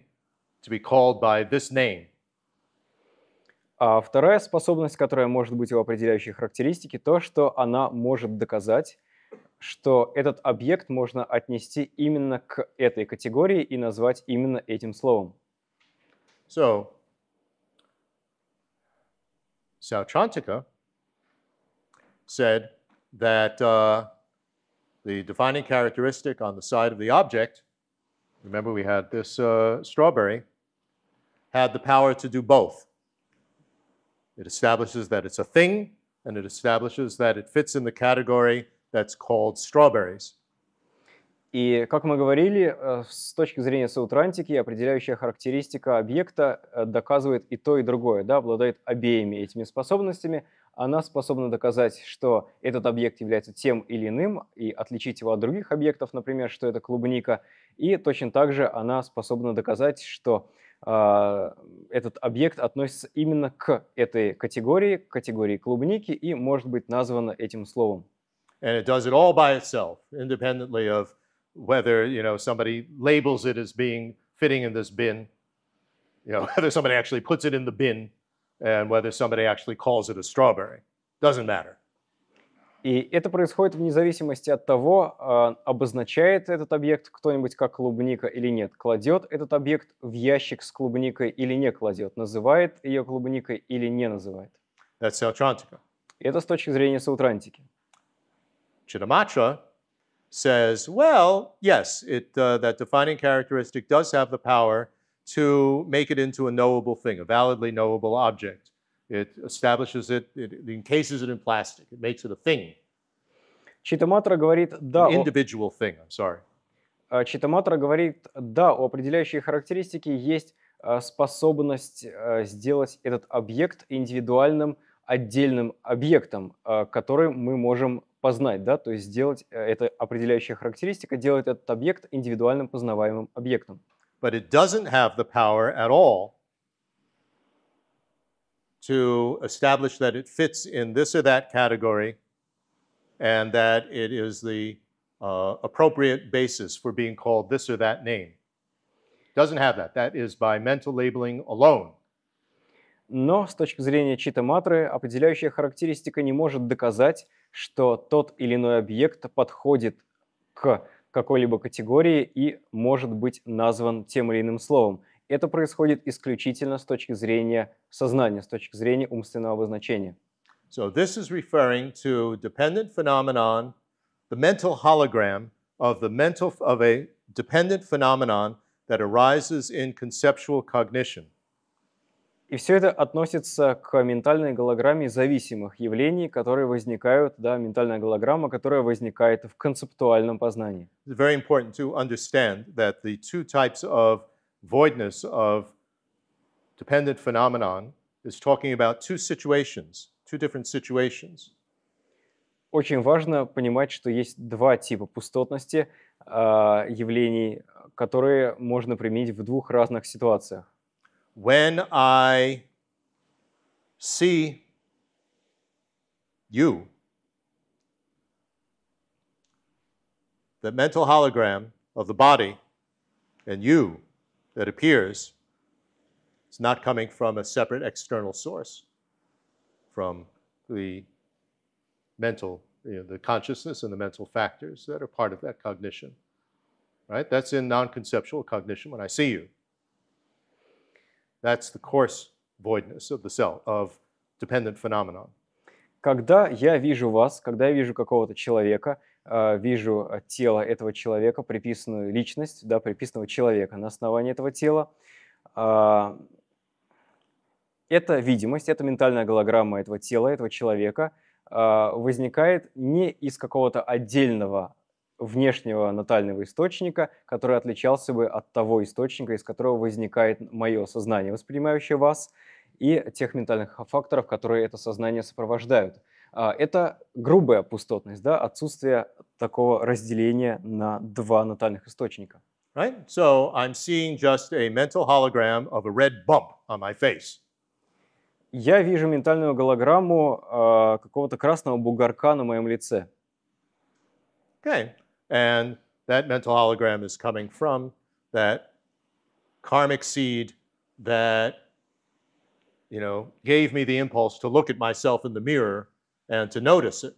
[SPEAKER 1] to be called
[SPEAKER 2] by this name. А вторая способность, которая может быть его определяющей характеристикой, то, что она может доказать, что этот объект можно отнести именно к этой категории и назвать именно этим словом. So, Sautrantika
[SPEAKER 1] said that uh, the defining characteristic on the side of the object, remember we had this uh, strawberry, had the power to do both. It establishes that it's a thing,
[SPEAKER 2] and it establishes that it fits in the category that's called strawberries. И, как мы говорили, э, с точки зрения саутрантики, определяющая характеристика объекта э, доказывает и то, и другое, да, обладает обеими этими способностями. Она способна доказать, что этот объект является тем или иным, и отличить его от других объектов, например, что это клубника. И точно так же она способна доказать, что этот объект относится именно к этой категории, к категории клубники и может быть названо этим словом. And it does it all by itself, independently of
[SPEAKER 1] whether you know somebody labels it as being fitting in this bin,
[SPEAKER 2] you know whether somebody actually puts it in the bin, and whether somebody actually calls it a strawberry. Doesn't matter. И это происходит вне зависимости от того, а, обозначает этот объект кто-нибудь как клубника или нет, кладет этот объект в ящик с клубникой или не кладет, называет ее клубникой или не называет. That's Celtrantica. Это с точки зрения саутрантики. Chittamatra says,
[SPEAKER 1] well, yes, it, uh, that defining characteristic does have the power to make it into a knowable thing, a validly knowable object. It establishes it, it encases it
[SPEAKER 2] in plastic, it makes it a thing. Читаматра говорит да. An individual thing, I'm sorry. Э, Читаматра говорит да, у определяющей характеристики есть э, способность э, сделать этот объект индивидуальным, отдельным объектом, который мы можем познать, да, то есть сделать это определяющая характеристика делает этот объект индивидуальным познаваемым объектом. But it doesn't have the power at all
[SPEAKER 1] to establish that it fits in this or that category and that it is the uh, appropriate basis for being called this or that name. Doesn't have that. That is by mental labeling
[SPEAKER 2] alone. Но с точки зрения читаматры, определяющая характеристика не может доказать, что тот или иной объект подходит к какой-либо категории и может быть назван тем или иным словом. Это происходит исключительно с точки зрения сознания, с точки зрения умственного обозначения. So this is referring to dependent phenomenon, the mental hologram of the
[SPEAKER 1] mental of a dependent phenomenon that arises in conceptual cognition.
[SPEAKER 2] И все это относится к ментальной голограмме зависимых явлений, которые возникают, да, ментальная голограмма, которая возникает в концептуальном познании. It's very important to understand that the two types of voidness of
[SPEAKER 1] dependent phenomenon is talking about two situations, two different situations.
[SPEAKER 2] Очень важно понимать, что есть два типа пустотности uh, явлений, которые можно применить в двух разных ситуациях. When I see
[SPEAKER 1] you, the mental hologram of the body and you that appears is not coming from a separate external source, from the mental, you know, the consciousness and the mental factors that are part of that cognition. Right? That's in non-conceptual cognition when I see you.
[SPEAKER 2] That's the coarse voidness of the self, of dependent phenomenon. Когда я вижу вас, когда я вижу какого-то человека, а, вижу а, тело этого человека, приписанную личность, да, приписанного человека на основании этого тела, а, эта видимость, эта ментальная голограмма этого тела, этого человека возникает не из какого-то отдельного внешнего натального источника, который отличался бы от того источника, из которого возникает мое сознание, воспринимающее вас, и тех ментальных факторов, которые это сознание сопровождают. А, это грубая пустотность, да, отсутствие такого разделения на два натальных источника.
[SPEAKER 1] Right? So I'm seeing just a mental hologram of a red
[SPEAKER 2] bump on my face. Я вижу ментальную голограмму э, какого-то красного бугорка на моем лице. Okay. And that
[SPEAKER 1] mental hologram is coming from that karmic seed that you know, gave me the impulse to look at myself in the mirror
[SPEAKER 2] and to notice it.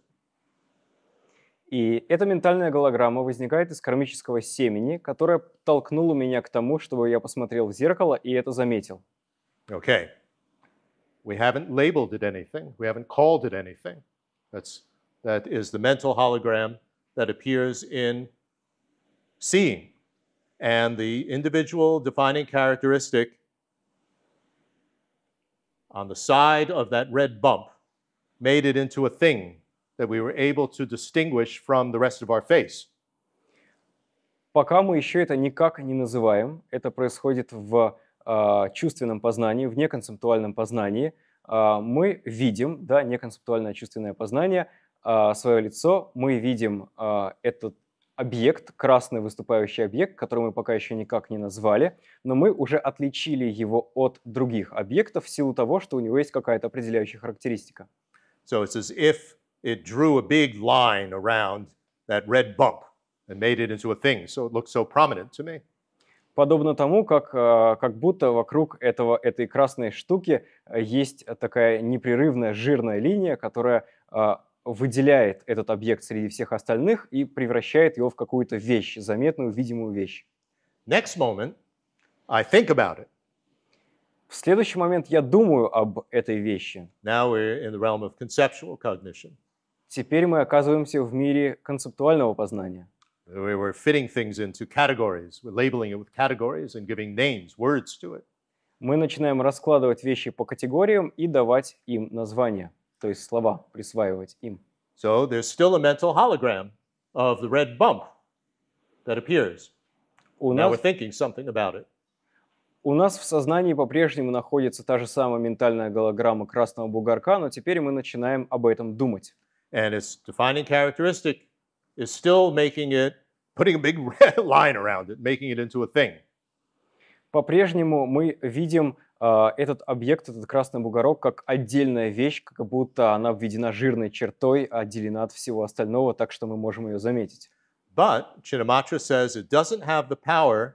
[SPEAKER 2] И эта ментальная голограмма возникает из кармического семени, которое толкнуло меня к тому, чтобы я посмотрел в зеркало и это заметил. Okay. We haven't labeled it anything. We haven't called it anything.
[SPEAKER 1] That's, that is the mental hologram that appears in seeing. And the individual defining characteristic on the side of that red bump made it into a
[SPEAKER 2] thing that we were able to distinguish from the rest of our face. Пока мы еще это никак не называем, это происходит в э, чувственном познании, в неконцептуальном познании. Э, мы видим, да, неконцептуальное чувственное познание, э, а, свое лицо, мы видим э, этот объект, красный выступающий объект, который мы пока еще никак не назвали, но мы уже отличили его от других объектов в силу того, что у него есть какая-то определяющая характеристика. So it's as if it drew a big line around that red bump and made it into a thing, so it looked so prominent to me. Подобно тому, как, э, как будто вокруг этого, этой красной штуки э, есть такая непрерывная жирная линия, которая э, выделяет этот объект среди всех остальных и превращает его в какую-то вещь, заметную, видимую вещь. Next moment, I think about it. В следующий момент я думаю об этой вещи. Now we're in the
[SPEAKER 1] realm of conceptual cognition. Теперь мы
[SPEAKER 2] оказываемся в мире концептуального познания. We were fitting things into categories. We're labeling it with categories and giving names, words to it. Мы начинаем раскладывать вещи по категориям и давать им названия то есть слова, присваивать им. So there's still a mental hologram of the red bump
[SPEAKER 1] that appears. У Now we're thinking something about it.
[SPEAKER 2] У нас в сознании по-прежнему находится та же самая ментальная голограмма красного бугорка, но теперь мы начинаем об этом думать.
[SPEAKER 1] And its defining characteristic is still making it, putting a big
[SPEAKER 2] red line around it, making it into a thing. По-прежнему мы видим а, этот объект, этот красный бугорок, как отдельная вещь, как будто она введена жирной чертой, отделена от всего остального, так что мы можем ее заметить. But Chittimatra
[SPEAKER 1] says it doesn't have the power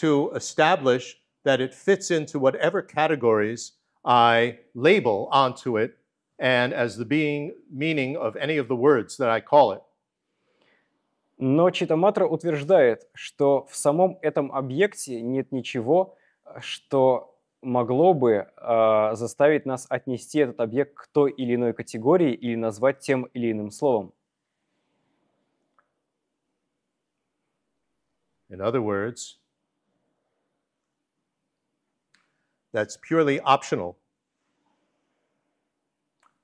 [SPEAKER 1] to establish that it fits into whatever categories I label onto it and as the being
[SPEAKER 2] meaning of any of the words that I call it. Но Читаматра утверждает, что в самом этом объекте нет ничего, что могло бы э, заставить нас отнести этот объект к той или иной категории или назвать тем или иным словом. In other words,
[SPEAKER 1] that's purely optional.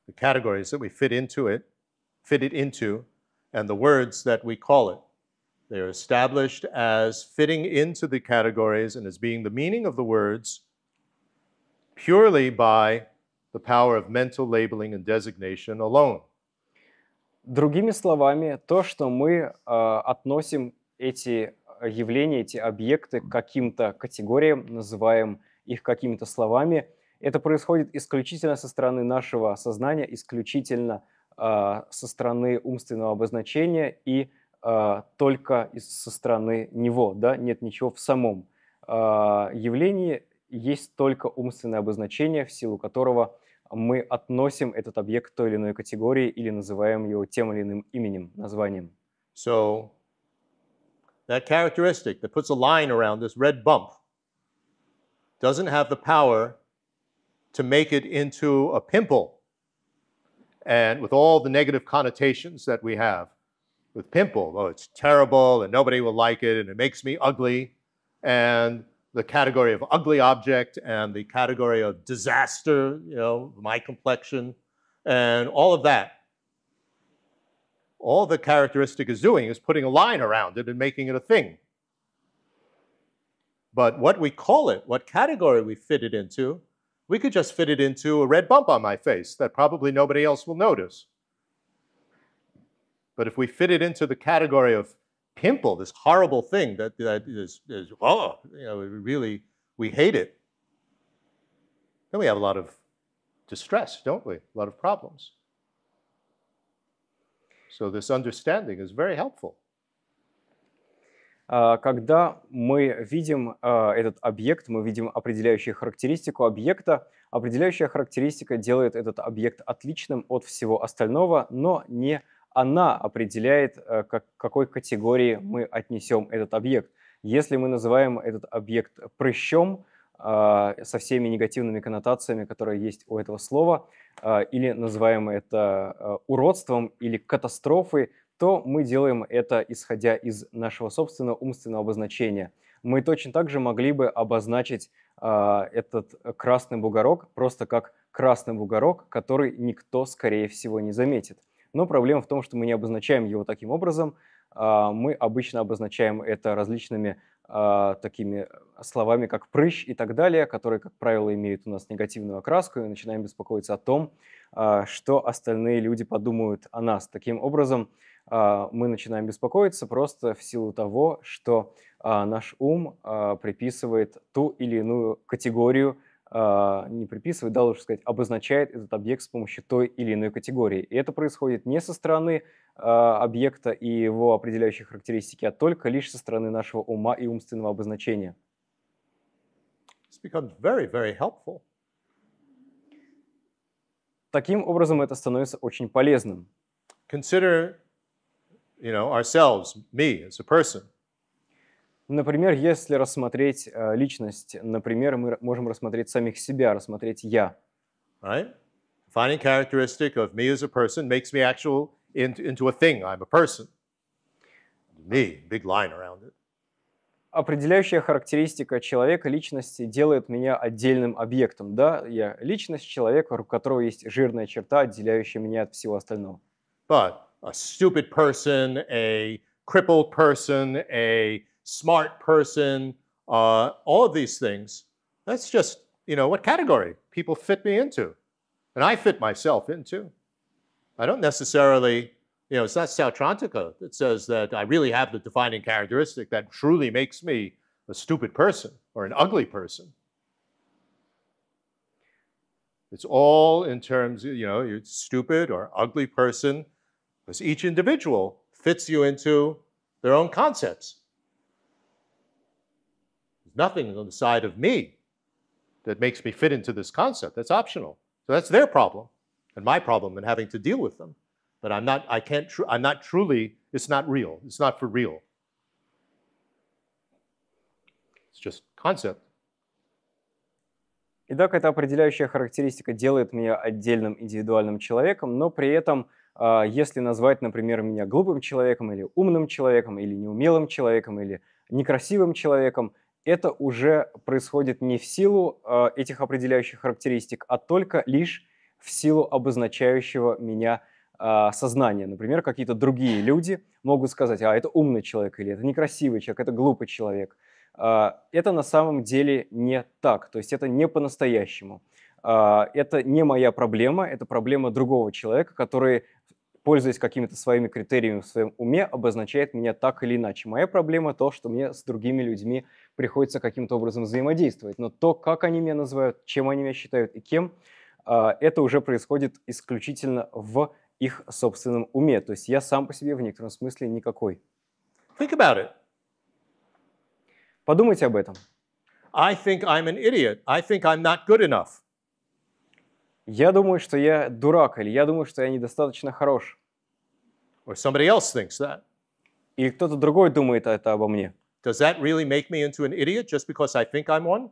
[SPEAKER 1] The categories that we fit into it, fit it into, and the words that we call it. They are established as fitting into the categories and as being the meaning of the words purely by the power of mental labeling and designation alone.
[SPEAKER 2] Другими словами, то, что мы э, относим эти э, явления, эти объекты к каким-то категориям, называем их какими-то словами, это происходит исключительно со стороны нашего сознания, исключительно э, со стороны умственного обозначения и э, только со стороны него, да, нет ничего в самом э, явлении, есть только умственное обозначение, в силу которого мы относим этот объект к той или иной категории или называем его тем или иным именем, названием. So
[SPEAKER 1] that characteristic that puts a line around this red bump doesn't have the power to make it into a pimple. And with all the negative connotations that we have with pimple, oh, it's terrible and nobody will like it and it makes me ugly. And the category of ugly object and the category of disaster, you know, my complexion, and all of that. All the characteristic is doing is putting a line around it and making it a thing. But what we call it, what category we fit it into, we could just fit it into a red bump on my face that probably nobody else will notice. But if we fit it into the category of pimple, this horrible thing that, that is, is, oh, you know, really, we hate it. Then we have a lot of distress, don't we? A lot of problems.
[SPEAKER 2] So this understanding is very helpful. Когда мы видим этот объект, мы видим определяющую характеристику объекта. Определяющая характеристика делает этот объект отличным от всего остального, но не она определяет, э, как, к какой категории мы отнесем этот объект. Если мы называем этот объект прыщом, а, со всеми негативными коннотациями, которые есть у этого слова, а, или называем это э, уродством или катастрофой, то мы делаем это исходя из нашего собственного умственного обозначения. Мы точно так же могли бы обозначить а, этот красный бугорок просто как красный бугорок, который никто, скорее всего, не заметит но проблема в том, что мы не обозначаем его таким образом. А, мы обычно обозначаем это различными а, такими словами, как прыщ и так далее, которые, как правило, имеют у нас негативную окраску, и начинаем беспокоиться о том, а, что остальные люди подумают о нас. Таким образом, мы начинаем беспокоиться просто в силу того, что наш ум приписывает ту или иную категорию а, не приписывает, да, лучше сказать, обозначает этот объект с помощью той или иной категории. И это происходит не со стороны а, объекта и его определяющей характеристики, а только лишь со стороны нашего ума и умственного обозначения.
[SPEAKER 1] Very, very
[SPEAKER 2] Таким образом, это становится очень полезным. Consider, you know, ourselves, me as a person. Например, если рассмотреть э, личность, например, мы можем рассмотреть самих себя, рассмотреть «я». Right? Finding characteristic
[SPEAKER 1] of me as a person
[SPEAKER 2] makes me actual into, into a thing. I'm a person. Me, big line around it. Определяющая характеристика человека, личности, делает меня отдельным объектом. Да, я личность человека, у которого есть жирная черта, отделяющая меня от всего остального.
[SPEAKER 1] But a stupid person, a crippled person, a smart person, uh, all of these things. That's just, you know, what category people fit me into. And I fit myself into. I don't necessarily, you know, it's not Saltrantica that says that I really have the defining characteristic that truly makes me a stupid person or an ugly person. It's all in terms, you know, you're stupid or ugly person, because each individual fits you into their own concepts. nothing on the side of me that makes me fit into this concept. That's optional. So that's their problem and my problem in having to deal with them. But I'm not, I can't, I'm not truly, it's not real. It's not for real.
[SPEAKER 2] It's just concept. Итак, эта определяющая характеристика делает меня отдельным индивидуальным человеком, но при этом, а, если назвать, например, меня глупым человеком или умным человеком, или неумелым человеком, или некрасивым человеком, это уже происходит не в силу э, этих определяющих характеристик, а только лишь в силу обозначающего меня э, сознания. Например, какие-то другие люди могут сказать, а это умный человек, или это некрасивый человек, это глупый человек. Э, это на самом деле не так, то есть это не по-настоящему. Э, это не моя проблема, это проблема другого человека, который пользуясь какими-то своими критериями в своем уме, обозначает меня так или иначе. Моя проблема то, что мне с другими людьми приходится каким-то образом взаимодействовать. Но то, как они меня называют, чем они меня считают и кем, а, это уже происходит исключительно в их собственном уме. То есть я сам по себе в некотором смысле никакой. Think about it. Подумайте об этом.
[SPEAKER 1] I think I'm an idiot. I think I'm not
[SPEAKER 2] good enough. Я думаю, что я дурак, или я думаю, что я недостаточно хорош. Or somebody else thinks that. Или кто-то другой думает это обо мне. Does that really make me into an idiot just because I think I'm one?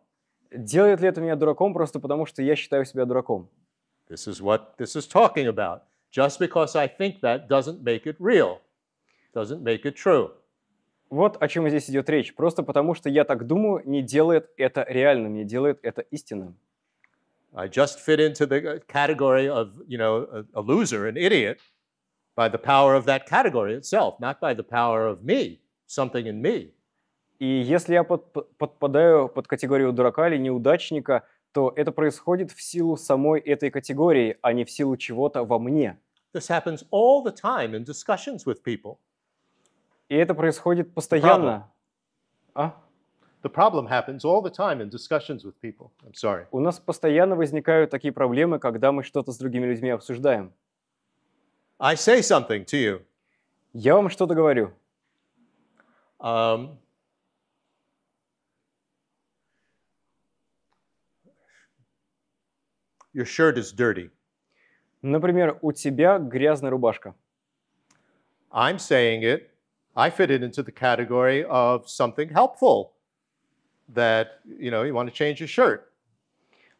[SPEAKER 2] Делает ли это меня дураком
[SPEAKER 1] просто потому, что я считаю себя дураком? This is what this is talking about. Just because
[SPEAKER 2] I think that doesn't make it real, doesn't make it true. Вот о чем здесь идет речь. Просто потому, что я так думаю, не делает это реальным, не делает это истинным. I just fit into the uh, category of, you know, a, a loser, an idiot, by the power of that category itself, not by the power of me, something in me. И если я под, подпадаю под категорию дурака или неудачника, то это происходит в силу самой этой категории, а не в силу чего-то во мне.
[SPEAKER 1] This happens all the time in discussions with people.
[SPEAKER 2] И это происходит постоянно. The А? The problem happens all the time in discussions with people. I'm sorry. У нас постоянно возникают такие проблемы, когда мы что-то с другими людьми обсуждаем. I say something to you. Я вам что-то говорю. Um, Your shirt is dirty. Например, у тебя грязная
[SPEAKER 1] рубашка. I'm saying it. I fit it into the category
[SPEAKER 2] of something helpful. That, you know, you want to change your shirt.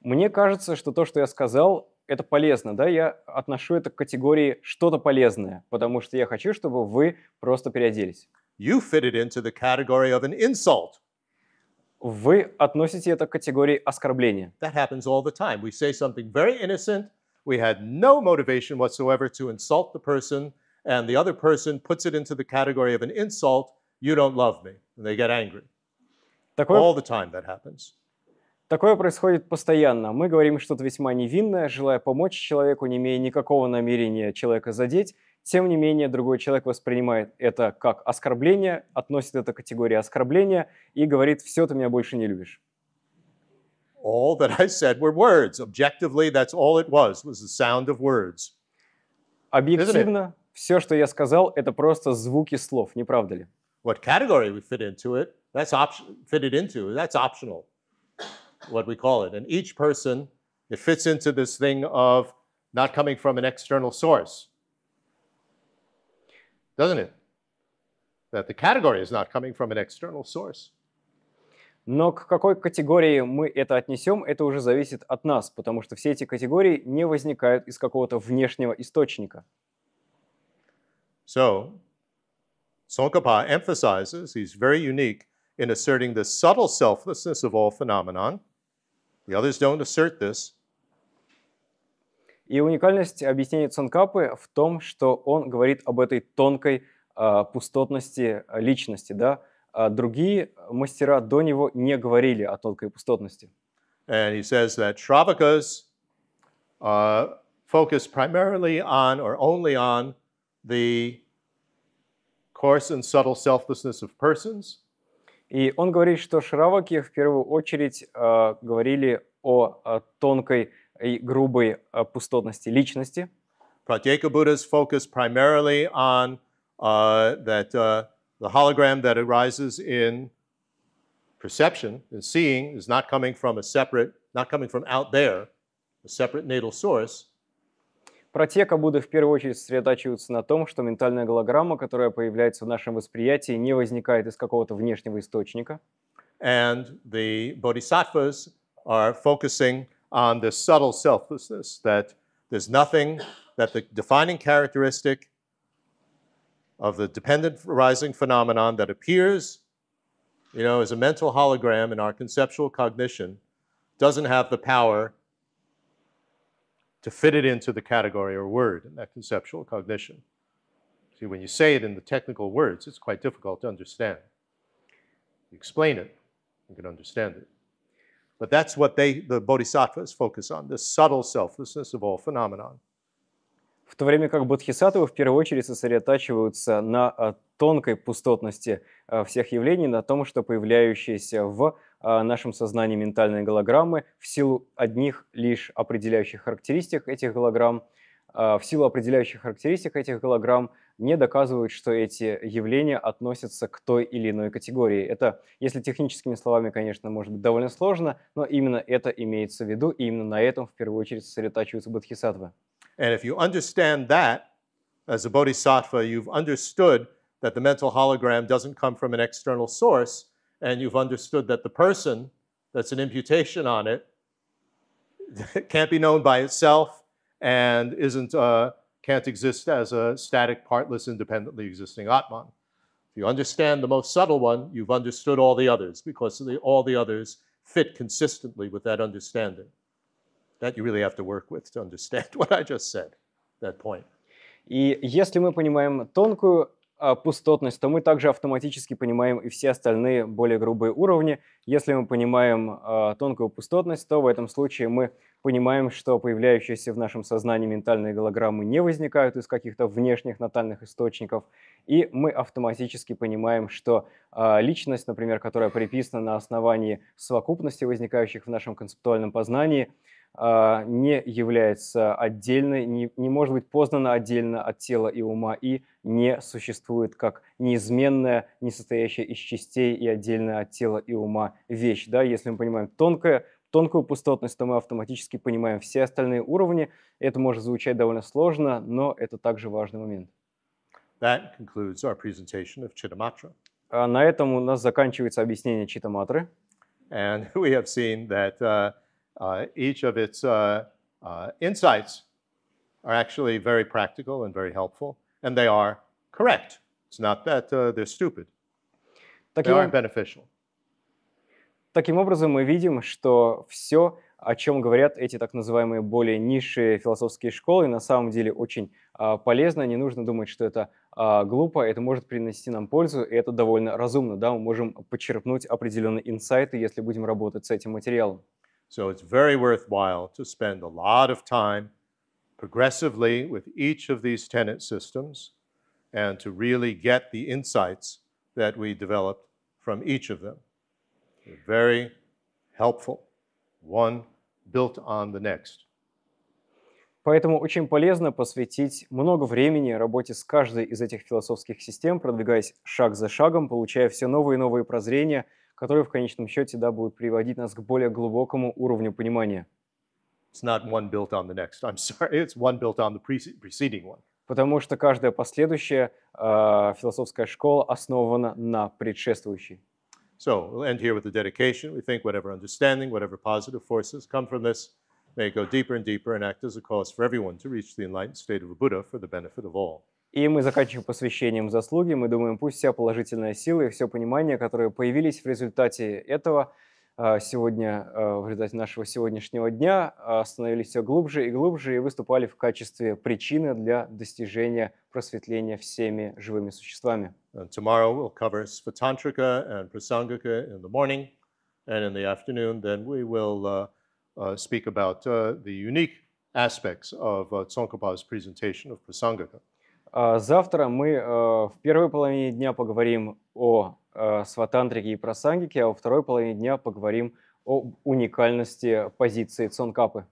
[SPEAKER 2] Мне кажется, что то, что я сказал, это полезно, да, я отношу это к категории что-то полезное, потому что я хочу, чтобы вы просто переоделись. You fit it into the category of an insult. Вы относите это к категории оскорбления. That
[SPEAKER 1] happens all the time. We say something very innocent. We had no motivation whatsoever to insult the person, and the other person puts it into the category of an insult. You don't love me, and they get angry. Такое... All the time that happens.
[SPEAKER 2] Такое происходит постоянно. Мы говорим что-то весьма невинное, желая помочь человеку, не имея никакого намерения человека задеть, тем не менее, другой человек воспринимает это как оскорбление, относит это к категории оскорбления и говорит, все, ты меня больше не любишь. All that I said were words. Objectively, that's all it was, was the sound of words. Объективно, все, что я сказал, это просто звуки слов, не правда ли? What category we fit
[SPEAKER 1] into it, that's fitted into, that's optional, what we call it. And each person, it fits into this thing of not coming from an external source
[SPEAKER 2] doesn't it? That the category is not coming from an external source. Но к какой категории мы это отнесем, это уже зависит от нас, потому что все эти категории не возникают из какого-то внешнего источника. So, Tsongkhapa emphasizes, he's very
[SPEAKER 1] unique in asserting the subtle selflessness of all phenomenon. The others don't
[SPEAKER 2] assert this. И уникальность объяснения Цонкапы в том, что он говорит об этой тонкой э, пустотности а, личности. Да? А другие мастера до него не говорили о тонкой пустотности. And he says that Shravakas uh, а, focus primarily on or only on the coarse and subtle selflessness of persons. И он говорит, что шраваки в первую очередь э, говорили о, о тонкой и грубой пустотности личности. Pratyeka Buddha is
[SPEAKER 1] focused primarily on uh, that uh, the hologram that arises in perception and seeing is not coming from a separate, not coming from out there, a separate natal source.
[SPEAKER 2] Протека Будды в первую очередь сосредотачиваются на том, что ментальная голограмма, которая появляется в нашем восприятии, не возникает из какого-то внешнего источника.
[SPEAKER 1] And the bodhisattvas are focusing on the subtle selflessness that there's nothing that the defining characteristic of the dependent arising phenomenon that appears, you know, as a mental hologram in our conceptual cognition doesn't have the power to fit it into the category or word in that conceptual cognition. See, when you say it in the technical words, it's quite difficult to understand. You explain it, you can understand it. But that's what they, the bodhisattvas
[SPEAKER 2] focus on, this subtle selflessness of all phenomenon. В то время как бодхисаттвы в первую очередь сосредотачиваются на а, тонкой пустотности а, всех явлений, на том, что появляющиеся в а, нашем сознании ментальные голограммы в силу одних лишь определяющих характеристик этих голограмм а, в силу определяющих характеристик этих голограмм не доказывают, что эти явления относятся к той или иной категории. Это, если техническими словами, конечно, может быть довольно сложно, но именно это имеется в виду, и именно на этом в первую очередь сосредотачиваются бодхисаттвы. And if you understand that,
[SPEAKER 1] as a bodhisattva, you've understood that the mental hologram doesn't come from an external source, and you've understood that the person that's an imputation on it can't be known by itself, and isn't, uh, can't exist as a static, partless, independently existing Atman. If you understand the most subtle one, you've understood all the others because the, all the others fit consistently with that understanding.
[SPEAKER 2] That you really have to work with to understand what I just said, that point. И если мы понимаем тонкую А, пустотность, то мы также автоматически понимаем и все остальные более грубые уровни. Если мы понимаем э, тонкую пустотность, то в этом случае мы понимаем, что появляющиеся в нашем сознании ментальные голограммы не возникают из каких-то внешних натальных источников, и мы автоматически понимаем, что э, личность, например, которая приписана на основании совокупности возникающих в нашем концептуальном познании – а, не является отдельной, не, не может быть познана отдельно от тела и ума и не существует как неизменная, не состоящая из частей и отдельная от тела и ума вещь. Да? Если мы понимаем тонкое, тонкую пустотность, то мы автоматически понимаем все остальные уровни. Это может звучать довольно сложно, но это также важный момент. That concludes our presentation of Chittamatra. А на этом у нас заканчивается объяснение Читаматры. And we have seen that uh, Uh,
[SPEAKER 1] each of its uh, uh, insights are actually very practical and very
[SPEAKER 2] helpful, and they are correct. It's not that they're stupid. Таким, they are beneficial. Таким образом, мы видим, что все, о чем говорят эти так называемые более низшие философские школы, на самом деле очень э, полезно. Не нужно думать, что это э, глупо, это может принести нам пользу, и это довольно разумно. Да? Мы можем почерпнуть определенные инсайты, если будем работать с этим материалом. So it's very
[SPEAKER 1] worthwhile to spend a lot of time progressively with each of these tenant systems and to really get the insights that we developed from each of them. They're very helpful. One
[SPEAKER 2] built on the next. Поэтому очень полезно посвятить много времени работе с каждой из этих философских систем, продвигаясь шаг за шагом, получая все новые и новые прозрения – которые в конечном счете да, будут приводить нас к более глубокому уровню понимания. It's not one built on the next. I'm sorry, it's one built on the pre preceding one. Потому что каждая последующая э, философская школа основана на предшествующей. So we'll end here with the dedication. We think whatever understanding, whatever positive forces come from this may go deeper and deeper and act as a cause for everyone to reach the enlightened state of a Buddha for the benefit of all. И мы заканчиваем посвящением заслуги. Мы думаем, пусть вся положительная сила и все понимание, которые появились в результате этого, а, сегодня, а, в результате нашего сегодняшнего дня, а, становились все глубже и глубже и выступали в качестве причины для достижения просветления всеми живыми существами. Tomorrow we'll cover Svatantrika
[SPEAKER 1] and Prasangika in the morning and in the afternoon then we will uh, uh, speak
[SPEAKER 2] about uh, the unique aspects of uh, Tsongkhapa's presentation of Prasangika. А, завтра мы э, в первой половине дня поговорим о э, сватантрике и просангике, а во второй половине дня поговорим о уникальности позиции Цонкапы.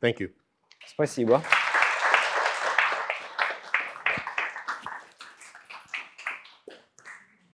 [SPEAKER 2] Thank you. Спасибо.